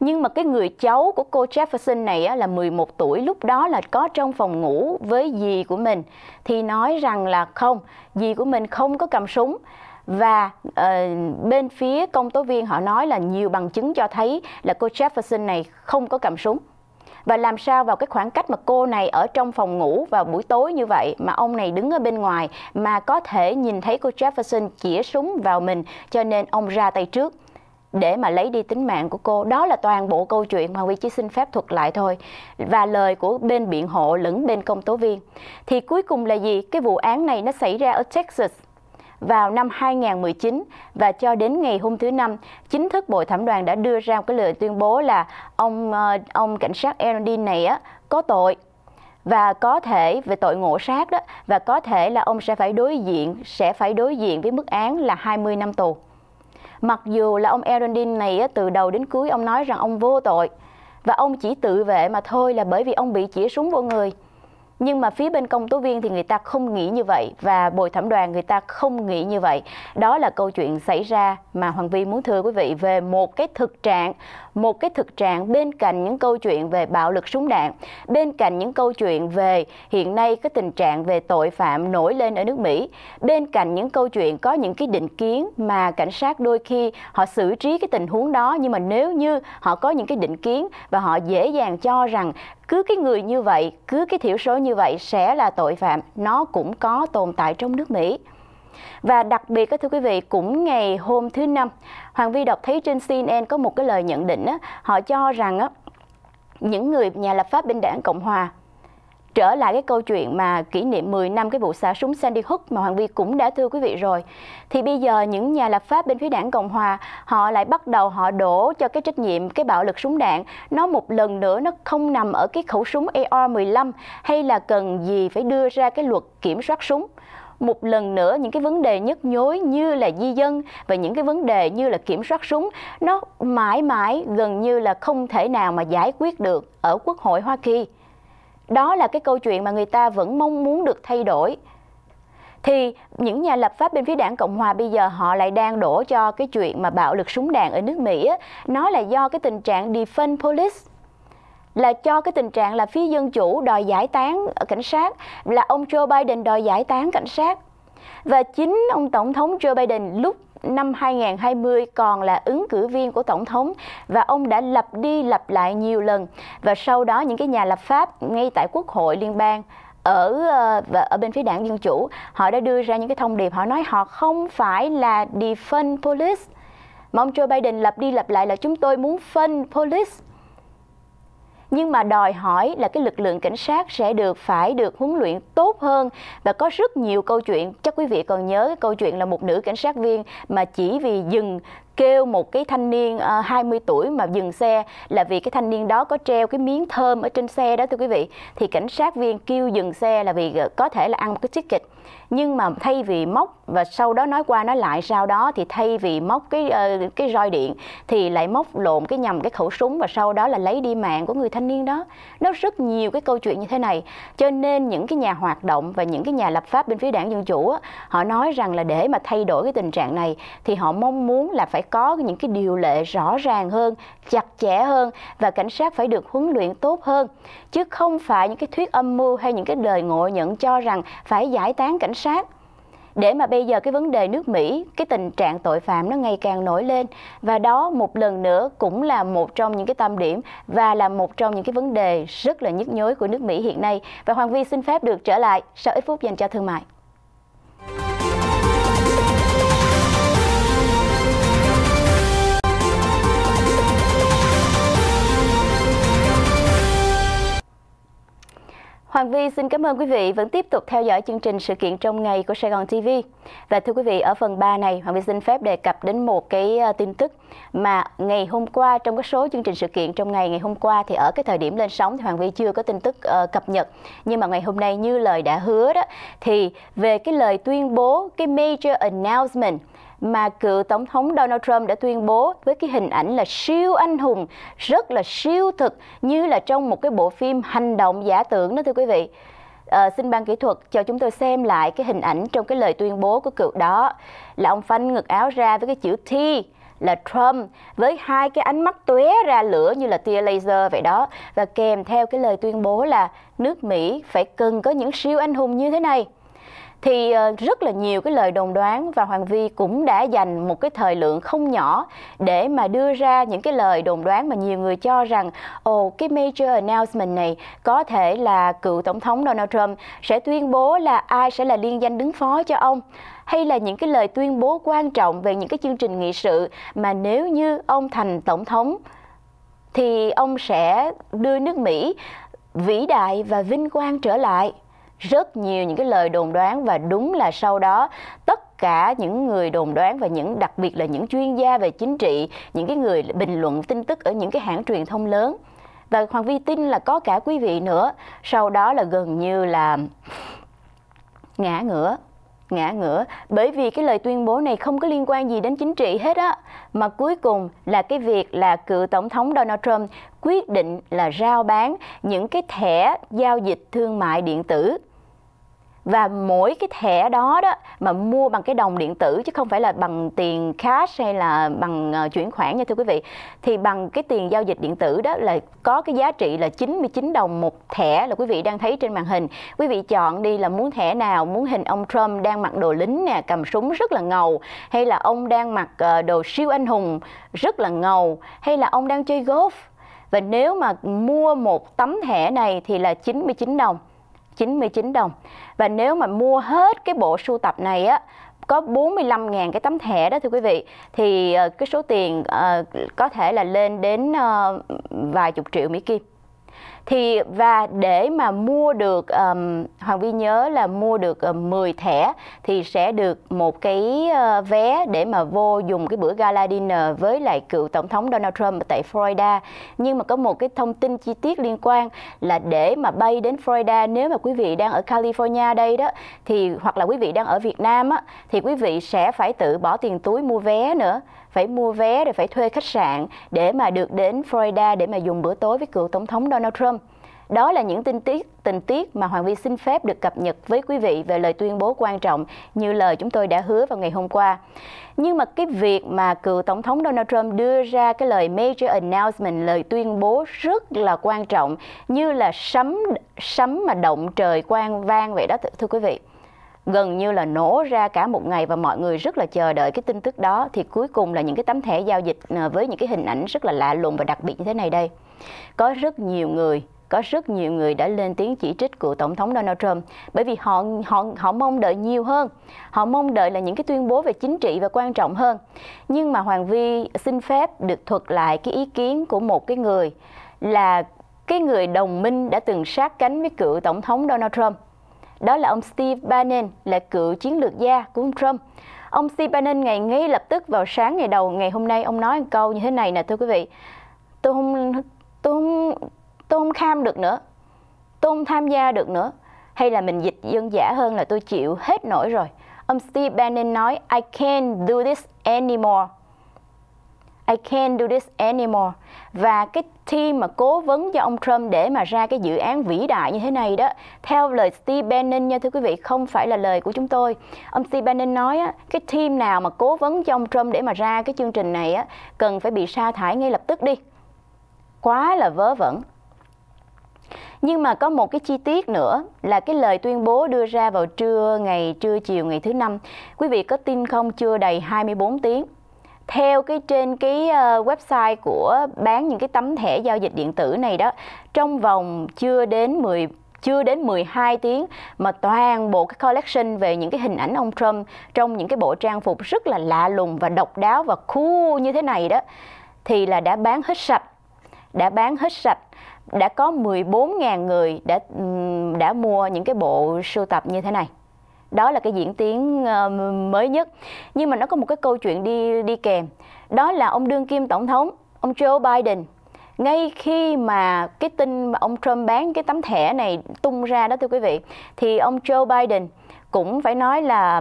nhưng mà cái người cháu của cô Jefferson này á, là 11 tuổi lúc đó là có trong phòng ngủ với dì của mình thì nói rằng là không dì của mình không có cầm súng và uh, bên phía công tố viên họ nói là nhiều bằng chứng cho thấy là cô Jefferson này không có cầm súng và làm sao vào cái khoảng cách mà cô này ở trong phòng ngủ vào buổi tối như vậy mà ông này đứng ở bên ngoài mà có thể nhìn thấy cô Jefferson chĩa súng vào mình cho nên ông ra tay trước để mà lấy đi tính mạng của cô. Đó là toàn bộ câu chuyện mà Huy chỉ xin phép thuật lại thôi. Và lời của bên biện hộ lẫn bên công tố viên. Thì cuối cùng là gì? Cái vụ án này nó xảy ra ở Texas vào năm 2019 và cho đến ngày hôm thứ năm chính thức Bộ Thẩm đoàn đã đưa ra một cái lời tuyên bố là ông ờ, ông cảnh sát Erdogan này á có tội và có thể về tội ngộ sát đó và có thể là ông sẽ phải đối diện sẽ phải đối diện với mức án là 20 năm tù. Mặc dù là ông Erdogan này á, từ đầu đến cuối ông nói rằng ông vô tội và ông chỉ tự vệ mà thôi là bởi vì ông bị chĩa súng vô người nhưng mà phía bên công tố viên thì người ta không nghĩ như vậy và bồi thẩm đoàn người ta không nghĩ như vậy đó là câu chuyện xảy ra mà hoàng vi muốn thưa quý vị về một cái thực trạng một cái thực trạng bên cạnh những câu chuyện về bạo lực súng đạn, bên cạnh những câu chuyện về hiện nay cái tình trạng về tội phạm nổi lên ở nước Mỹ, bên cạnh những câu chuyện có những cái định kiến mà cảnh sát đôi khi họ xử trí cái tình huống đó nhưng mà nếu như họ có những cái định kiến và họ dễ dàng cho rằng cứ cái người như vậy, cứ cái thiểu số như vậy sẽ là tội phạm, nó cũng có tồn tại trong nước Mỹ. Và đặc biệt các thưa quý vị, cũng ngày hôm thứ Năm, Hoàng Vi đọc thấy trên CNN có một cái lời nhận định họ cho rằng á, những người nhà lập pháp bên đảng Cộng hòa trở lại cái câu chuyện mà kỷ niệm 10 năm cái vụ xả súng Sandy Hook mà Hoàng Vi cũng đã thưa quý vị rồi thì bây giờ những nhà lập pháp bên phía đảng Cộng Hòa họ lại bắt đầu họ đổ cho cái trách nhiệm cái bạo lực súng đạn nó một lần nữa nó không nằm ở cái khẩu súng AR-15 hay là cần gì phải đưa ra cái luật kiểm soát súng một lần nữa những cái vấn đề nhức nhối như là di dân và những cái vấn đề như là kiểm soát súng nó mãi mãi gần như là không thể nào mà giải quyết được ở Quốc hội Hoa Kỳ. Đó là cái câu chuyện mà người ta vẫn mong muốn được thay đổi thì những nhà lập pháp bên phía đảng Cộng hòa bây giờ họ lại đang đổ cho cái chuyện mà bạo lực súng đạn ở nước Mỹ nó là do cái tình trạng defund police là cho cái tình trạng là phía dân chủ đòi giải tán cảnh sát là ông Joe Biden đòi giải tán cảnh sát và chính ông tổng thống Joe Biden lúc năm 2020 còn là ứng cử viên của tổng thống và ông đã lặp đi lặp lại nhiều lần và sau đó những cái nhà lập pháp ngay tại quốc hội liên bang ở ờ, và ở bên phía đảng dân chủ họ đã đưa ra những cái thông điệp họ nói họ không phải là defund police mà ông Joe Biden lặp đi lặp lại là chúng tôi muốn phân police nhưng mà đòi hỏi là cái lực lượng cảnh sát sẽ được phải được huấn luyện tốt hơn và có rất nhiều câu chuyện chắc quý vị còn nhớ cái câu chuyện là một nữ cảnh sát viên mà chỉ vì dừng kêu một cái thanh niên uh, ờ, 20 tuổi mà dừng xe là vì cái thanh niên đó có treo cái miếng thơm ở trên xe đó thưa quý vị thì cảnh sát viên kêu dừng xe là vì ờ, có thể là ăn một cái ticket nhưng mà thay vì móc và sau đó nói qua nói lại sau đó thì thay vì móc cái uh, cái roi điện thì lại móc lộn cái nhầm cái khẩu súng và sau đó là lấy đi mạng của người thanh niên đó nó rất nhiều cái câu chuyện như thế này cho nên những cái nhà hoạt động và những cái nhà lập pháp bên phía đảng dân chủ họ nói rằng là để mà thay đổi cái tình trạng này thì họ mong muốn là phải có những cái điều lệ rõ ràng hơn, chặt chẽ hơn và cảnh sát phải được huấn luyện tốt hơn. Chứ không phải những cái thuyết âm mưu hay những cái đời ngộ nhận cho rằng phải giải tán cảnh sát để mà bây giờ cái vấn đề nước Mỹ, cái tình trạng tội phạm nó ngày càng nổi lên và đó một lần nữa cũng là một trong những cái tâm điểm và là một trong những cái vấn đề rất là nhức nhối của nước Mỹ hiện nay. Và Hoàng Vi xin phép được trở lại sau ít phút dành cho thương mại. Vi xin cảm ơn quý vị vẫn tiếp tục theo dõi chương trình sự kiện trong ngày của Sài Gòn TV. Và thưa quý vị, ở phần 3 này, Hoàng Vi xin phép đề cập đến một cái ờ, tin tức mà ngày hôm qua trong các số chương trình sự kiện trong ngày ngày hôm qua thì ở cái thời điểm lên sóng thì Hoàng Vi chưa có tin tức uh, cập nhật. Nhưng mà ngày hôm nay như lời đã hứa đó thì về cái lời tuyên bố cái major announcement mà cựu tổng thống Donald Trump đã tuyên bố với cái hình ảnh là siêu anh hùng, rất là siêu thực như là trong một cái bộ phim hành động giả tưởng đó thưa quý vị. À, xin ban kỹ thuật cho chúng tôi xem lại cái hình ảnh trong cái lời tuyên bố của cựu đó là ông phanh ngực áo ra với cái chữ T là Trump với hai cái ánh mắt tóe ra lửa như là tia laser vậy đó và kèm theo cái lời tuyên bố là nước Mỹ phải cần có những siêu anh hùng như thế này thì ờ, rất là nhiều cái lời đồn đoán và Hoàng Vi cũng đã dành một cái thời lượng không nhỏ để mà đưa ra những cái lời đồn đoán mà nhiều người cho rằng ồ cái major announcement này có thể là cựu tổng thống Donald Trump sẽ tuyên bố là ai sẽ là liên danh đứng phó cho ông hay là những cái lời tuyên bố quan trọng về những cái chương trình nghị sự mà nếu như ông thành tổng thống thì ông sẽ đưa nước Mỹ vĩ đại và vinh quang trở lại rất nhiều những cái lời đồn đoán và đúng là sau đó tất cả những người đồn đoán và những đặc biệt là những chuyên gia về chính trị, những cái người bình luận tin tức ở những cái hãng truyền thông lớn và Hoàng Vi tin là có cả quý vị nữa, sau đó là gần như là ngã ngửa ngã ngửa bởi vì cái lời tuyên bố này không có liên quan gì đến chính trị hết á mà cuối cùng là cái việc là cựu tổng thống Donald Trump quyết định là rao bán những cái thẻ giao dịch thương mại điện tử và mỗi cái thẻ đó đó mà mua bằng cái đồng điện tử chứ không phải là bằng tiền cash hay là bằng ờ, chuyển khoản nha thưa quý vị thì bằng cái tiền giao dịch điện tử đó là có cái giá trị là 99 đồng một thẻ là quý vị đang thấy trên màn hình quý vị chọn đi là muốn thẻ nào muốn hình ông Trump đang mặc đồ lính nè cầm súng rất là ngầu hay là ông đang mặc ờ, đồ siêu anh hùng rất là ngầu hay là ông đang chơi golf và nếu mà mua một tấm thẻ này thì là 99 đồng 99 đồng. Và nếu mà mua hết cái bộ sưu tập này á có 45.000 cái tấm thẻ đó thưa quý vị thì ờ, cái số tiền uh, có thể là lên đến uh, vài chục triệu Mỹ Kim thì và để mà mua được um, hoàng vi nhớ là mua được um, ờ, 10 thẻ thì sẽ được một cái uh, vé để mà vô dùng cái bữa gala dinner với lại cựu tổng thống donald trump tại florida nhưng mà có một cái thông tin chi tiết liên quan là để mà bay đến florida nếu mà quý vị đang ở california đây đó thì hoặc là quý vị đang ở việt nam á, thì quý vị sẽ phải tự bỏ tiền túi mua vé nữa phải mua vé rồi phải thuê khách sạn để mà được đến Florida để mà dùng bữa tối với cựu tổng thống Donald Trump. Đó là những tin tiết tình tiết mà Hoàng Vi xin phép được cập nhật với quý vị về lời tuyên bố quan trọng như lời chúng tôi đã hứa vào ngày hôm qua. Nhưng mà cái việc mà cựu Tổng thống Donald Trump đưa ra cái lời major announcement, lời tuyên bố rất là quan trọng như là sấm sấm mà động trời quang vang vậy đó thưa quý vị gần như là nổ ra cả một ngày và mọi người rất là chờ đợi cái tin tức đó thì cuối cùng là những cái tấm thẻ giao dịch ờ, với những cái hình ảnh rất là lạ lùng và đặc biệt như thế này đây. Có rất nhiều người có rất nhiều người đã lên tiếng chỉ trích cựu tổng thống Donald Trump bởi vì họ họ họ mong đợi nhiều hơn, họ mong đợi là những cái tuyên bố về chính trị và quan trọng hơn. Nhưng mà Hoàng Vi xin phép được thuật lại cái ý kiến của một cái người là cái người đồng minh đã từng sát cánh với cựu tổng thống Donald Trump đó là ông Steve Bannon, là cựu chiến lược gia của ông Trump. Ông Steve Bannon ngày ngay lập tức vào sáng ngày đầu ngày hôm nay ông nói một câu như thế này nè thưa quý vị. Tôi không tôi không tôi không kham được nữa. Tôi không tham gia được nữa. Hay là mình dịch dân giả hơn là tôi chịu hết nổi rồi. Ông Steve Bannon nói I can't do this anymore. I can't do this anymore và cái team mà cố vấn cho ông Trump để mà ra cái dự án vĩ đại như thế này đó theo lời Steve Bannon nha thưa quý vị không phải là lời của chúng tôi ông Steve Bannon nói á, cái team nào mà cố vấn cho ông Trump để mà ra cái chương trình này á, cần phải bị sa thải ngay lập tức đi quá là vớ vẩn nhưng mà có một cái chi tiết nữa là cái lời tuyên bố đưa ra vào trưa ngày trưa chiều ngày thứ năm. Quý vị có tin không chưa đầy 24 tiếng theo cái trên cái ờ, website của bán những cái tấm thẻ giao dịch điện tử này đó trong vòng chưa đến 10 chưa đến 12 tiếng mà toàn bộ cái collection về những cái hình ảnh ông Trump trong những cái bộ trang phục rất là lạ lùng và độc đáo và cool như thế này đó thì là đã bán hết sạch đã bán hết sạch đã có 14.000 người đã đã mua những cái bộ sưu tập như thế này đó là cái diễn tiến ờ, mới nhất nhưng mà nó có một cái câu chuyện đi đi kèm đó là ông đương kim tổng thống ông Joe Biden ngay khi mà cái tin mà ông Trump bán cái tấm thẻ này tung ra đó thưa quý vị thì ông Joe Biden cũng phải nói là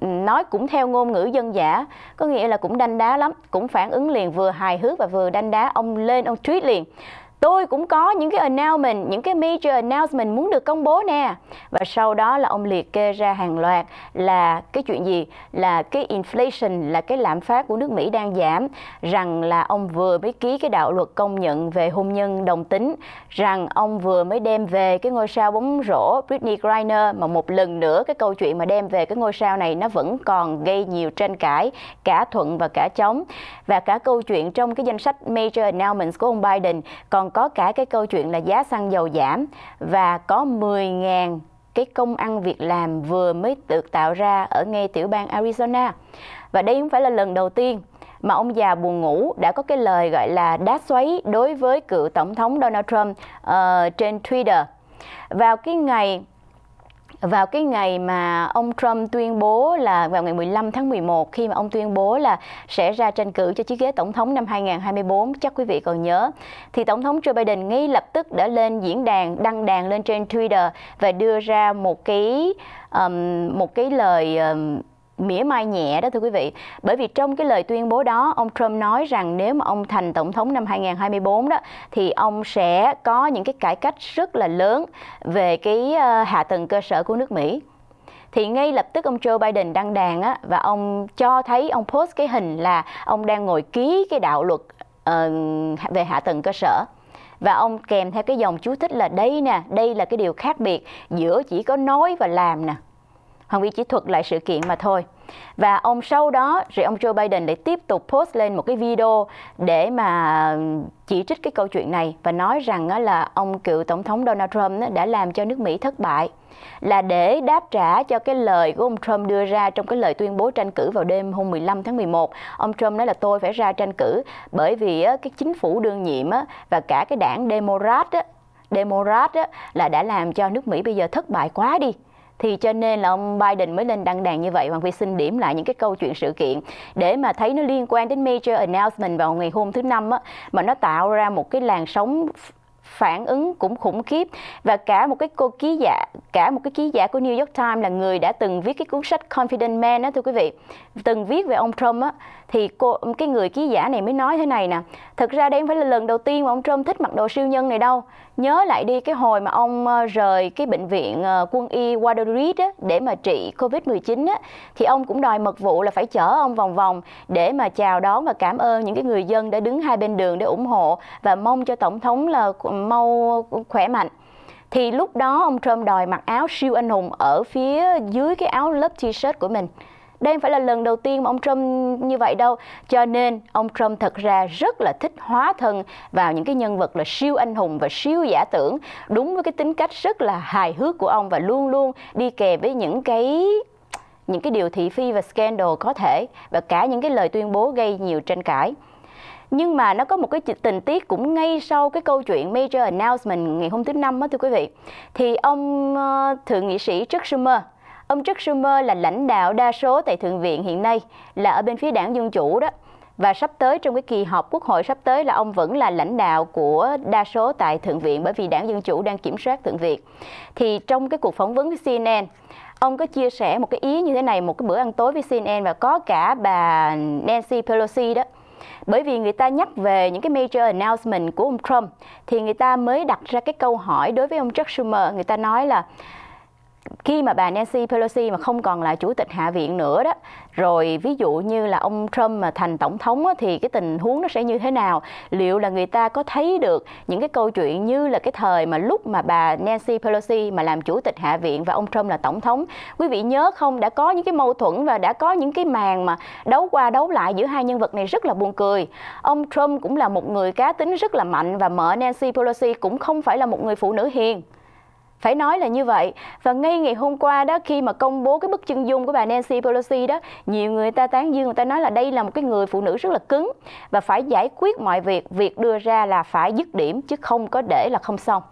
nói cũng theo ngôn ngữ dân giả có nghĩa là cũng đanh đá lắm cũng phản ứng liền vừa hài hước và vừa đanh đá ông lên ông tweet liền tôi cũng có những cái announcement, những cái major announcement muốn được công bố nè. Và sau đó là ông liệt kê ra hàng loạt là cái chuyện gì? Là cái inflation, là cái lạm phát của nước Mỹ đang giảm, rằng là ông vừa mới ký cái đạo luật công nhận về hôn nhân đồng tính, rằng ông vừa mới đem về cái ngôi sao bóng rổ Britney Griner mà một lần nữa cái câu chuyện mà đem về cái ngôi sao này nó vẫn còn gây nhiều tranh cãi cả thuận và cả chống và cả câu chuyện trong cái danh sách major announcements của ông Biden còn có cả cái câu chuyện là giá xăng dầu giảm và có 10.000 cái công ăn việc làm vừa mới được tạo ra ở ngay tiểu bang Arizona. Và đây không phải là lần đầu tiên mà ông già buồn ngủ đã có cái lời gọi là đá xoáy đối với cựu tổng thống Donald Trump uh, trên Twitter. Vào cái ngày vào cái ngày mà ông Trump tuyên bố là vào ngày 15 tháng 11 khi mà ông tuyên bố là sẽ ra tranh cử cho chiếc ghế tổng thống năm 2024 chắc quý vị còn nhớ thì tổng thống Joe Biden ngay lập tức đã lên diễn đàn đăng đàn lên trên Twitter và đưa ra một cái um, một cái lời um, mỉa mai nhẹ đó thưa quý vị. Bởi vì trong cái lời tuyên bố đó, ông Trump nói rằng nếu mà ông thành tổng thống năm 2024 đó thì ông sẽ có những cái cải cách rất là lớn về cái ờ, hạ tầng cơ sở của nước Mỹ thì ngay lập tức ông Joe Biden đăng đàn á, và ông cho thấy ông post cái hình là ông đang ngồi ký cái đạo luật uh, về hạ tầng cơ sở và ông kèm theo cái dòng chú thích là đây nè đây là cái điều khác biệt giữa chỉ có nói và làm nè Hoàng Vy chỉ thuật lại sự kiện mà thôi. Và ông sau đó rồi ông Joe Biden lại tiếp tục post lên một cái video để mà chỉ trích cái câu chuyện này và nói rằng là ông cựu tổng thống Donald Trump đã làm cho nước Mỹ thất bại là để đáp trả cho cái lời của ông Trump đưa ra trong cái lời tuyên bố tranh cử vào đêm hôm 15 tháng 11. Ông Trump nói là tôi phải ra tranh cử bởi vì cái chính phủ đương nhiệm và cả cái đảng Democrat Democrat là đã làm cho nước Mỹ bây giờ thất bại quá đi thì cho nên là ông Biden mới lên đăng đàn như vậy Hoàng Phi xin điểm lại những cái câu chuyện sự kiện để mà thấy nó liên quan đến major announcement vào ngày hôm thứ năm á, mà nó tạo ra một cái làn sóng phản ứng cũng khủng khiếp và cả một cái cô ký giả cả một cái ký giả của New York Times là người đã từng viết cái cuốn sách Confident Man đó thưa quý vị từng viết về ông Trump á thì cô cái người ký giả này mới nói thế này nè thực ra đây không phải là lần đầu tiên mà ông Trump thích mặc đồ siêu nhân này đâu nhớ lại đi cái hồi mà ông ờ, rời cái bệnh viện ờ, quân y Walter Reed á, để mà trị Covid-19 á, thì ông cũng đòi mật vụ là phải chở ông vòng vòng để mà chào đón và cảm ơn những cái người dân đã đứng hai bên đường để ủng hộ và mong cho tổng thống là mau khỏe mạnh thì lúc đó ông Trump đòi mặc áo siêu anh hùng ở phía dưới cái áo lớp t-shirt của mình đây phải là lần đầu tiên mà ông Trump như vậy đâu. Cho nên ông Trump thật ra rất là thích hóa thân vào những cái nhân vật là siêu anh hùng và siêu giả tưởng đúng với cái tính cách rất là hài hước của ông và luôn luôn đi kèm với những cái những cái điều thị phi và scandal có thể và cả những cái lời tuyên bố gây nhiều tranh cãi. Nhưng mà nó có một cái tình tiết cũng ngay sau cái câu chuyện major announcement ngày hôm thứ năm đó thưa quý vị. Thì ông ờ, thượng nghị sĩ Chuck Schumer ông Chuck Schumer là lãnh đạo đa số tại Thượng viện hiện nay là ở bên phía đảng Dân Chủ đó và sắp tới trong cái kỳ họp quốc hội sắp tới là ông vẫn là lãnh đạo của đa số tại thượng viện bởi vì đảng dân chủ đang kiểm soát thượng viện thì trong cái cuộc phỏng vấn với cnn ông có chia sẻ một cái ý như thế này một cái bữa ăn tối với cnn và có cả bà nancy pelosi đó bởi vì người ta nhắc về những cái major announcement của ông Trump thì người ta mới đặt ra cái câu hỏi đối với ông Chuck Schumer người ta nói là khi mà bà Nancy Pelosi mà không còn là chủ tịch hạ viện nữa đó rồi ví dụ như là ông Trump mà thành tổng thống á, thì cái tình huống nó sẽ như thế nào liệu là người ta có thấy được những cái câu chuyện như là cái thời mà lúc mà bà Nancy Pelosi mà làm chủ tịch hạ viện và ông Trump là tổng thống quý vị nhớ không đã có những cái mâu thuẫn và đã có những cái màn mà đấu qua đấu lại giữa hai nhân vật này rất là buồn cười ông Trump cũng là một người cá tính rất là mạnh và mợ Nancy Pelosi cũng không phải là một người phụ nữ hiền phải nói là như vậy và ngay ngày hôm qua đó khi mà công bố cái bức chân dung của bà Nancy Pelosi đó nhiều người ta tán dương người ta nói là đây là một cái người phụ nữ rất là cứng và phải giải quyết mọi việc việc đưa ra là phải dứt điểm chứ không có để là không xong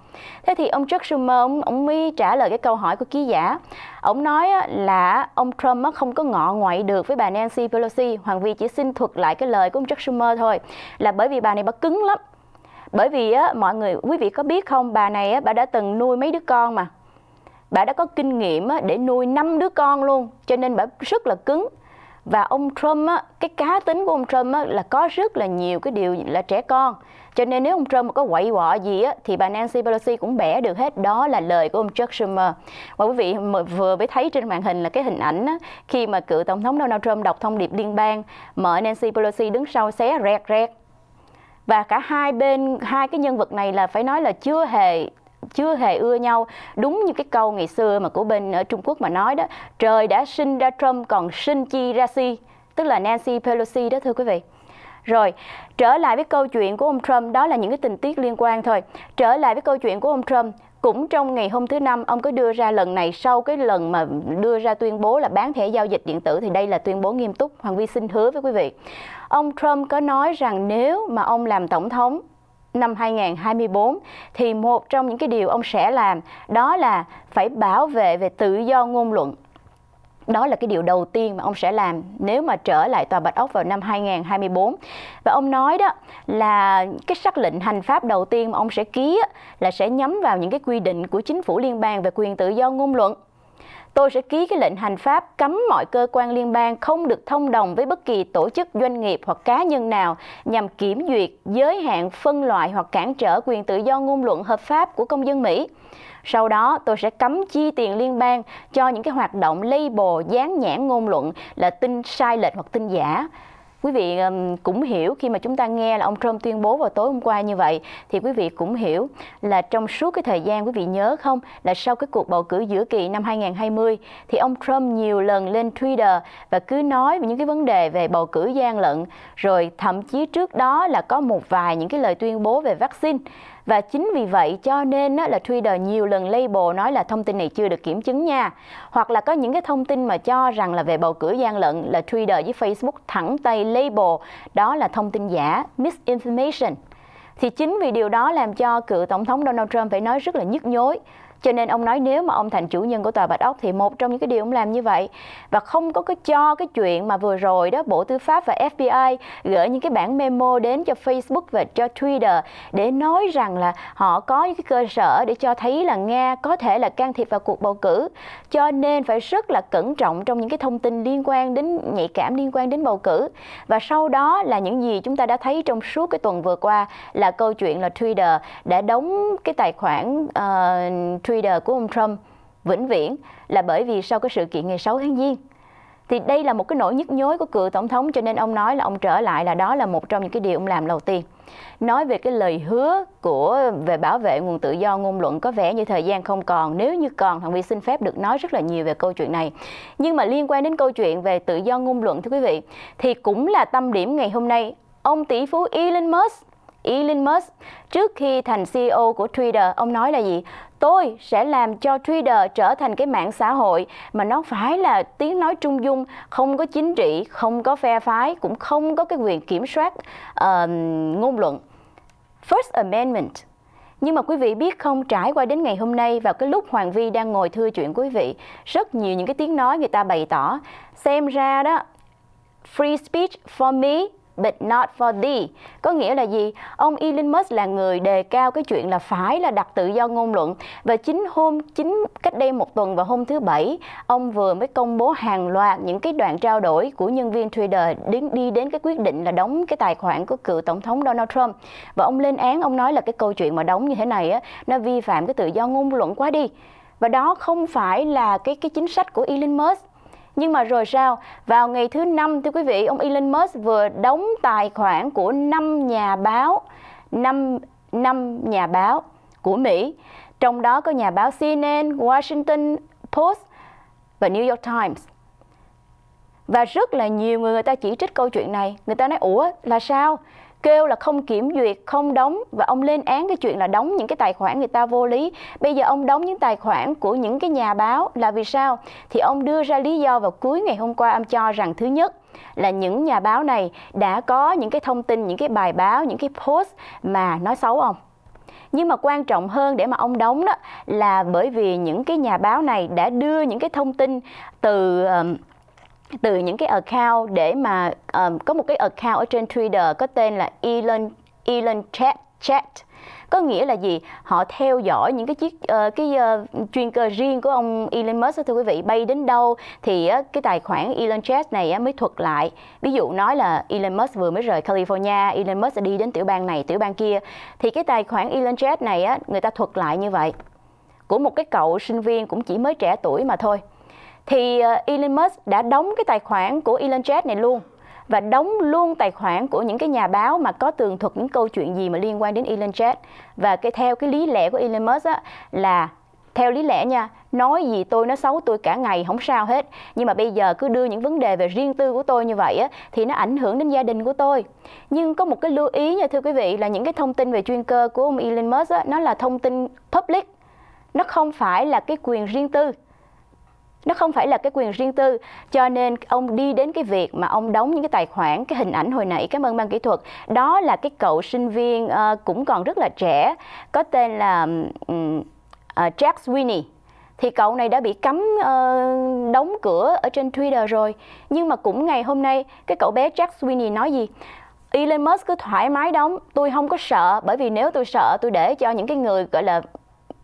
thế thì ông Chuck Schumer ông ông mới trả lời cái câu hỏi của ký giả ông nói là ông Trump không có ngọ ngoại được với bà Nancy Pelosi hoàng vi chỉ xin thuật lại cái lời của ông Chuck Schumer thôi là bởi vì bà này bà cứng lắm bởi vì á, mọi người quý vị có biết không bà này á, bà đã từng nuôi mấy đứa con mà bà đã có kinh nghiệm á, để nuôi năm đứa con luôn cho nên bà rất là cứng và ông Trump á, cái cá tính của ông Trump á, là có rất là nhiều cái điều là trẻ con cho nên nếu ông Trump có quậy quọ gì á, thì bà Nancy Pelosi cũng bẻ được hết đó là lời của ông Chuck Schumer và quý vị vừa mới thấy trên màn hình là cái hình ảnh á, khi mà cựu tổng thống Donald Trump đọc thông điệp liên bang mở Nancy Pelosi đứng sau xé rẹt rẹt và cả hai bên hai cái nhân vật này là phải nói là chưa hề chưa hề ưa nhau đúng như cái câu ngày xưa mà của bên ở Trung Quốc mà nói đó trời đã sinh ra Trump còn sinh chi ra si tức là Nancy Pelosi đó thưa quý vị rồi, trở lại với câu chuyện của ông Trump, đó là những cái tình tiết liên quan thôi. Trở lại với câu chuyện của ông Trump, cũng trong ngày hôm thứ năm ông có đưa ra lần này sau cái lần mà đưa ra tuyên bố là bán thẻ giao dịch điện tử thì đây là tuyên bố nghiêm túc hoàng vi xin hứa với quý vị Ông Trump có nói rằng nếu mà ông làm tổng thống năm 2024 thì một trong những cái điều ông sẽ làm đó là phải bảo vệ về tự do ngôn luận. Đó là cái điều đầu tiên mà ông sẽ làm nếu mà trở lại tòa Bạch Ốc vào năm 2024. Và ông nói đó là cái sắc lệnh hành pháp đầu tiên mà ông sẽ ký là sẽ nhắm vào những cái quy định của chính phủ liên bang về quyền tự do ngôn luận tôi sẽ ký cái lệnh hành pháp cấm mọi cơ quan liên bang không được thông đồng với bất kỳ tổ chức doanh nghiệp hoặc cá nhân nào nhằm kiểm duyệt, giới hạn, phân loại hoặc cản trở quyền tự do ngôn luận hợp pháp của công dân Mỹ. Sau đó, tôi sẽ cấm chi tiền liên bang cho những cái hoạt động label, dán nhãn ngôn luận là tin sai lệch hoặc tin giả quý vị cũng hiểu khi mà chúng ta nghe là ông Trump tuyên bố vào tối hôm qua như vậy thì quý vị cũng hiểu là trong suốt cái thời gian quý vị nhớ không là sau cái cuộc bầu cử giữa kỳ năm 2020 thì ông Trump nhiều lần lên Twitter và cứ nói về những cái vấn đề về bầu cử gian lận rồi thậm chí trước đó là có một vài những cái lời tuyên bố về vaccine và chính vì vậy cho nên là Twitter nhiều lần label nói là thông tin này chưa được kiểm chứng nha. Hoặc là có những cái thông tin mà cho rằng là về bầu cử gian lận là Twitter với Facebook thẳng tay label đó là thông tin giả, misinformation. Thì chính vì điều đó làm cho cựu Tổng thống Donald Trump phải nói rất là nhức nhối cho nên ông nói nếu mà ông thành chủ nhân của tòa bạch ốc thì một trong những cái điều ông làm như vậy và không có cái cho cái chuyện mà vừa rồi đó bộ tư pháp và fbi gửi những cái bản memo đến cho facebook và cho twitter để nói rằng là họ có những cái cơ sở để cho thấy là nga có thể là can thiệp vào cuộc bầu cử cho nên phải rất là cẩn trọng trong những cái thông tin liên quan đến nhạy cảm liên quan đến bầu cử và sau đó là những gì chúng ta đã thấy trong suốt cái tuần vừa qua là câu chuyện là twitter đã đóng cái tài khoản uh, Twitter của ông Trump vĩnh viễn là bởi vì sau cái sự kiện ngày 6 tháng Giêng. Thì đây là một cái nỗi nhức nhối của cựu tổng thống cho nên ông nói là ông trở lại là đó là một trong những cái điều ông làm đầu tiên. Nói về cái lời hứa của về bảo vệ nguồn tự do ngôn luận có vẻ như thời gian không còn, nếu như còn thằng Vi xin phép được nói rất là nhiều về câu chuyện này. Nhưng mà liên quan đến câu chuyện về tự do ngôn luận thưa quý vị thì cũng là tâm điểm ngày hôm nay. Ông tỷ phú Elon Musk Elon Musk trước khi thành CEO của Twitter, ông nói là gì? tôi sẽ làm cho Twitter trở thành cái mạng xã hội mà nó phải là tiếng nói trung dung, không có chính trị, không có phe phái, cũng không có cái quyền kiểm soát uh, ngôn luận. First Amendment nhưng mà quý vị biết không, trải qua đến ngày hôm nay vào cái lúc Hoàng Vi đang ngồi thưa chuyện quý vị, rất nhiều những cái tiếng nói người ta bày tỏ, xem ra đó, free speech for me but not for thee. Có nghĩa là gì? Ông Elon Musk là người đề cao cái chuyện là phải là đặt tự do ngôn luận và chính hôm chính cách đây một tuần vào hôm thứ bảy, ông vừa mới công bố hàng loạt những cái đoạn trao đổi của nhân viên Twitter đến đi đến cái quyết định là đóng cái tài khoản của cựu tổng thống Donald Trump. Và ông lên án ông nói là cái câu chuyện mà đóng như thế này á nó vi phạm cái tự do ngôn luận quá đi. Và đó không phải là cái cái chính sách của Elon Musk nhưng mà rồi sao? Vào ngày thứ năm, thưa quý vị, ông Elon Musk vừa đóng tài khoản của 5 nhà báo, 5, 5 nhà báo của Mỹ. Trong đó có nhà báo CNN, Washington Post và New York Times. Và rất là nhiều người người ta chỉ trích câu chuyện này. Người ta nói, ủa là sao? kêu là không kiểm duyệt không đóng và ông lên án cái chuyện là đóng những cái tài khoản người ta vô lý bây giờ ông đóng những tài khoản của những cái nhà báo là vì sao thì ông đưa ra lý do vào cuối ngày hôm qua ông cho rằng thứ nhất là những nhà báo này đã có những cái thông tin những cái bài báo những cái post mà nói xấu ông nhưng mà quan trọng hơn để mà ông đóng đó là bởi vì những cái nhà báo này đã đưa những cái thông tin từ uh, từ những cái account để mà um, có một cái account ở trên Twitter có tên là Elon Elon Chat Chat có nghĩa là gì họ theo dõi những cái chiếc uh, cái uh, chuyên cơ riêng của ông Elon Musk thưa quý vị bay đến đâu thì uh, cái tài khoản Elon Chat này uh, mới thuật lại ví dụ nói là Elon Musk vừa mới rời California Elon Musk đi đến tiểu bang này tiểu bang kia thì cái tài khoản Elon Chat này uh, người ta thuật lại như vậy của một cái cậu sinh viên cũng chỉ mới trẻ tuổi mà thôi thì ờ, Elon Musk đã đóng cái tài khoản của Elon Jet này luôn và đóng luôn tài khoản của những cái nhà báo mà có tường thuật những câu chuyện gì mà liên quan đến Elon Musk và cái theo cái lý lẽ của Elon Musk á, là theo lý lẽ nha nói gì tôi nó xấu tôi cả ngày không sao hết nhưng mà bây giờ cứ đưa những vấn đề về riêng tư của tôi như vậy á, thì nó ảnh hưởng đến gia đình của tôi nhưng có một cái lưu ý nha thưa quý vị là những cái thông tin về chuyên cơ của ông Elon Musk á, nó là thông tin public nó không phải là cái quyền riêng tư nó không phải là cái quyền riêng tư cho nên ông đi đến cái việc mà ông đóng những cái tài khoản cái hình ảnh hồi nãy cảm ơn ban kỹ thuật đó là cái cậu sinh viên uh, cũng còn rất là trẻ có tên là um, uh, Jack Sweeney thì cậu này đã bị cấm uh, đóng cửa ở trên Twitter rồi nhưng mà cũng ngày hôm nay cái cậu bé Jack Sweeney nói gì Elon Musk cứ thoải mái đóng tôi không có sợ bởi vì nếu tôi sợ tôi để cho những cái người gọi là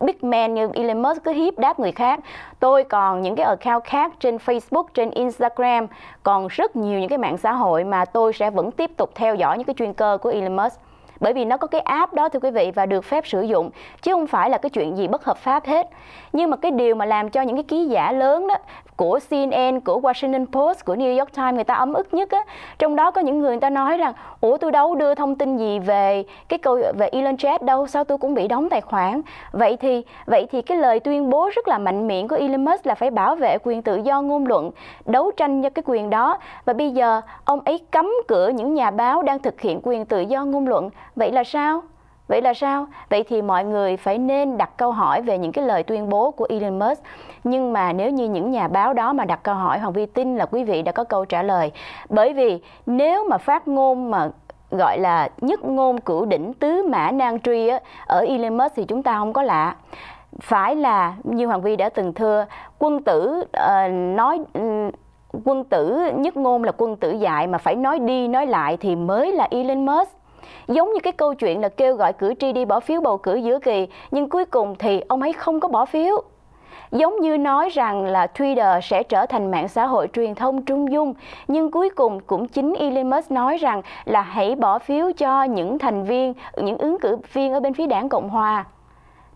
big man như Elon Musk cứ hiếp đáp người khác. Tôi còn những cái account khác trên Facebook, trên Instagram, còn rất nhiều những cái mạng xã hội mà tôi sẽ vẫn tiếp tục theo dõi những cái chuyên cơ của Elon Musk bởi vì nó có cái app đó thưa quý vị và được phép sử dụng chứ không phải là cái chuyện gì bất hợp pháp hết nhưng mà cái điều mà làm cho những cái ký giả lớn đó của CNN, của Washington Post, của New York Times người ta ấm ức nhất á. Trong đó có những người người ta nói rằng ủa tôi đâu đưa thông tin gì về cái câu về Elon Musk đâu, sao tôi cũng bị đóng tài khoản. Vậy thì vậy thì cái lời tuyên bố rất là mạnh miệng của Elon Musk là phải bảo vệ quyền tự do ngôn luận, đấu tranh cho cái quyền đó và bây giờ ông ấy cấm cửa những nhà báo đang thực hiện quyền tự do ngôn luận vậy là sao? Vậy là sao? Vậy thì mọi người phải nên đặt câu hỏi về những cái lời tuyên bố của Elon Musk. Nhưng mà nếu như những nhà báo đó mà đặt câu hỏi, Hoàng Vi tin là quý vị đã có câu trả lời. Bởi vì nếu mà phát ngôn mà gọi là nhất ngôn cửu đỉnh tứ mã nan truy á, ở Elon Musk thì chúng ta không có lạ phải là như hoàng vi đã từng thưa quân tử uh, nói uh, quân tử nhất ngôn là quân tử dạy mà phải nói đi nói lại thì mới là Elon Musk Giống như cái câu chuyện là kêu gọi cử tri đi bỏ phiếu bầu cử giữa kỳ, nhưng cuối cùng thì ông ấy không có bỏ phiếu. Giống như nói rằng là Twitter sẽ trở thành mạng xã hội truyền thông trung dung, nhưng cuối cùng cũng chính Elon Musk nói rằng là hãy bỏ phiếu cho những thành viên, những ứng cử viên ở bên phía đảng Cộng Hòa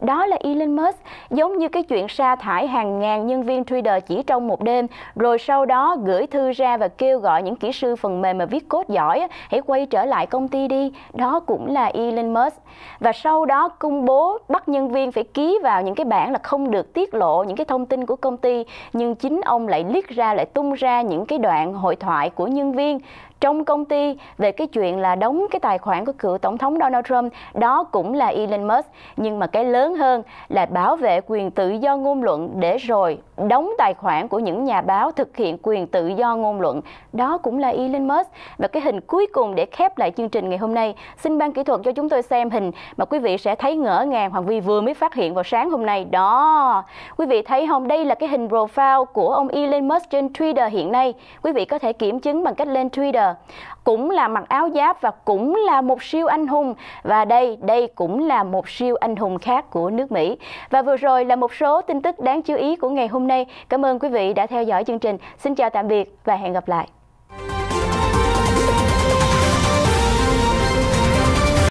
đó là Elon Musk. Giống như cái chuyện sa thải hàng ngàn nhân viên trader chỉ trong một đêm, rồi sau đó gửi thư ra và kêu gọi những kỹ sư phần mềm mà viết code giỏi, hãy quay trở lại công ty đi. Đó cũng là Elon Musk. Và sau đó công bố bắt nhân viên phải ký vào những cái bản là không được tiết lộ những cái thông tin của công ty, nhưng chính ông lại liếc ra lại tung ra những cái đoạn hội thoại của nhân viên trong công ty về cái chuyện là đóng cái tài khoản của cựu tổng thống Donald Trump đó cũng là Elon Musk nhưng mà cái lớn hơn là bảo vệ quyền tự do ngôn luận để rồi đóng tài khoản của những nhà báo thực hiện quyền tự do ngôn luận đó cũng là Elon Musk và cái hình cuối cùng để khép lại chương trình ngày hôm nay xin ban kỹ thuật cho chúng tôi xem hình mà quý vị sẽ thấy ngỡ ngàng Hoàng Vi vừa mới phát hiện vào sáng hôm nay đó quý vị thấy không đây là cái hình profile của ông Elon Musk trên Twitter hiện nay quý vị có thể kiểm chứng bằng cách lên Twitter cũng là mặc áo giáp và cũng là một siêu anh hùng và đây đây cũng là một siêu anh hùng khác của nước Mỹ và vừa rồi là một số tin tức đáng chú ý của ngày hôm nay cảm ơn quý vị đã theo dõi chương trình xin chào tạm biệt và hẹn gặp lại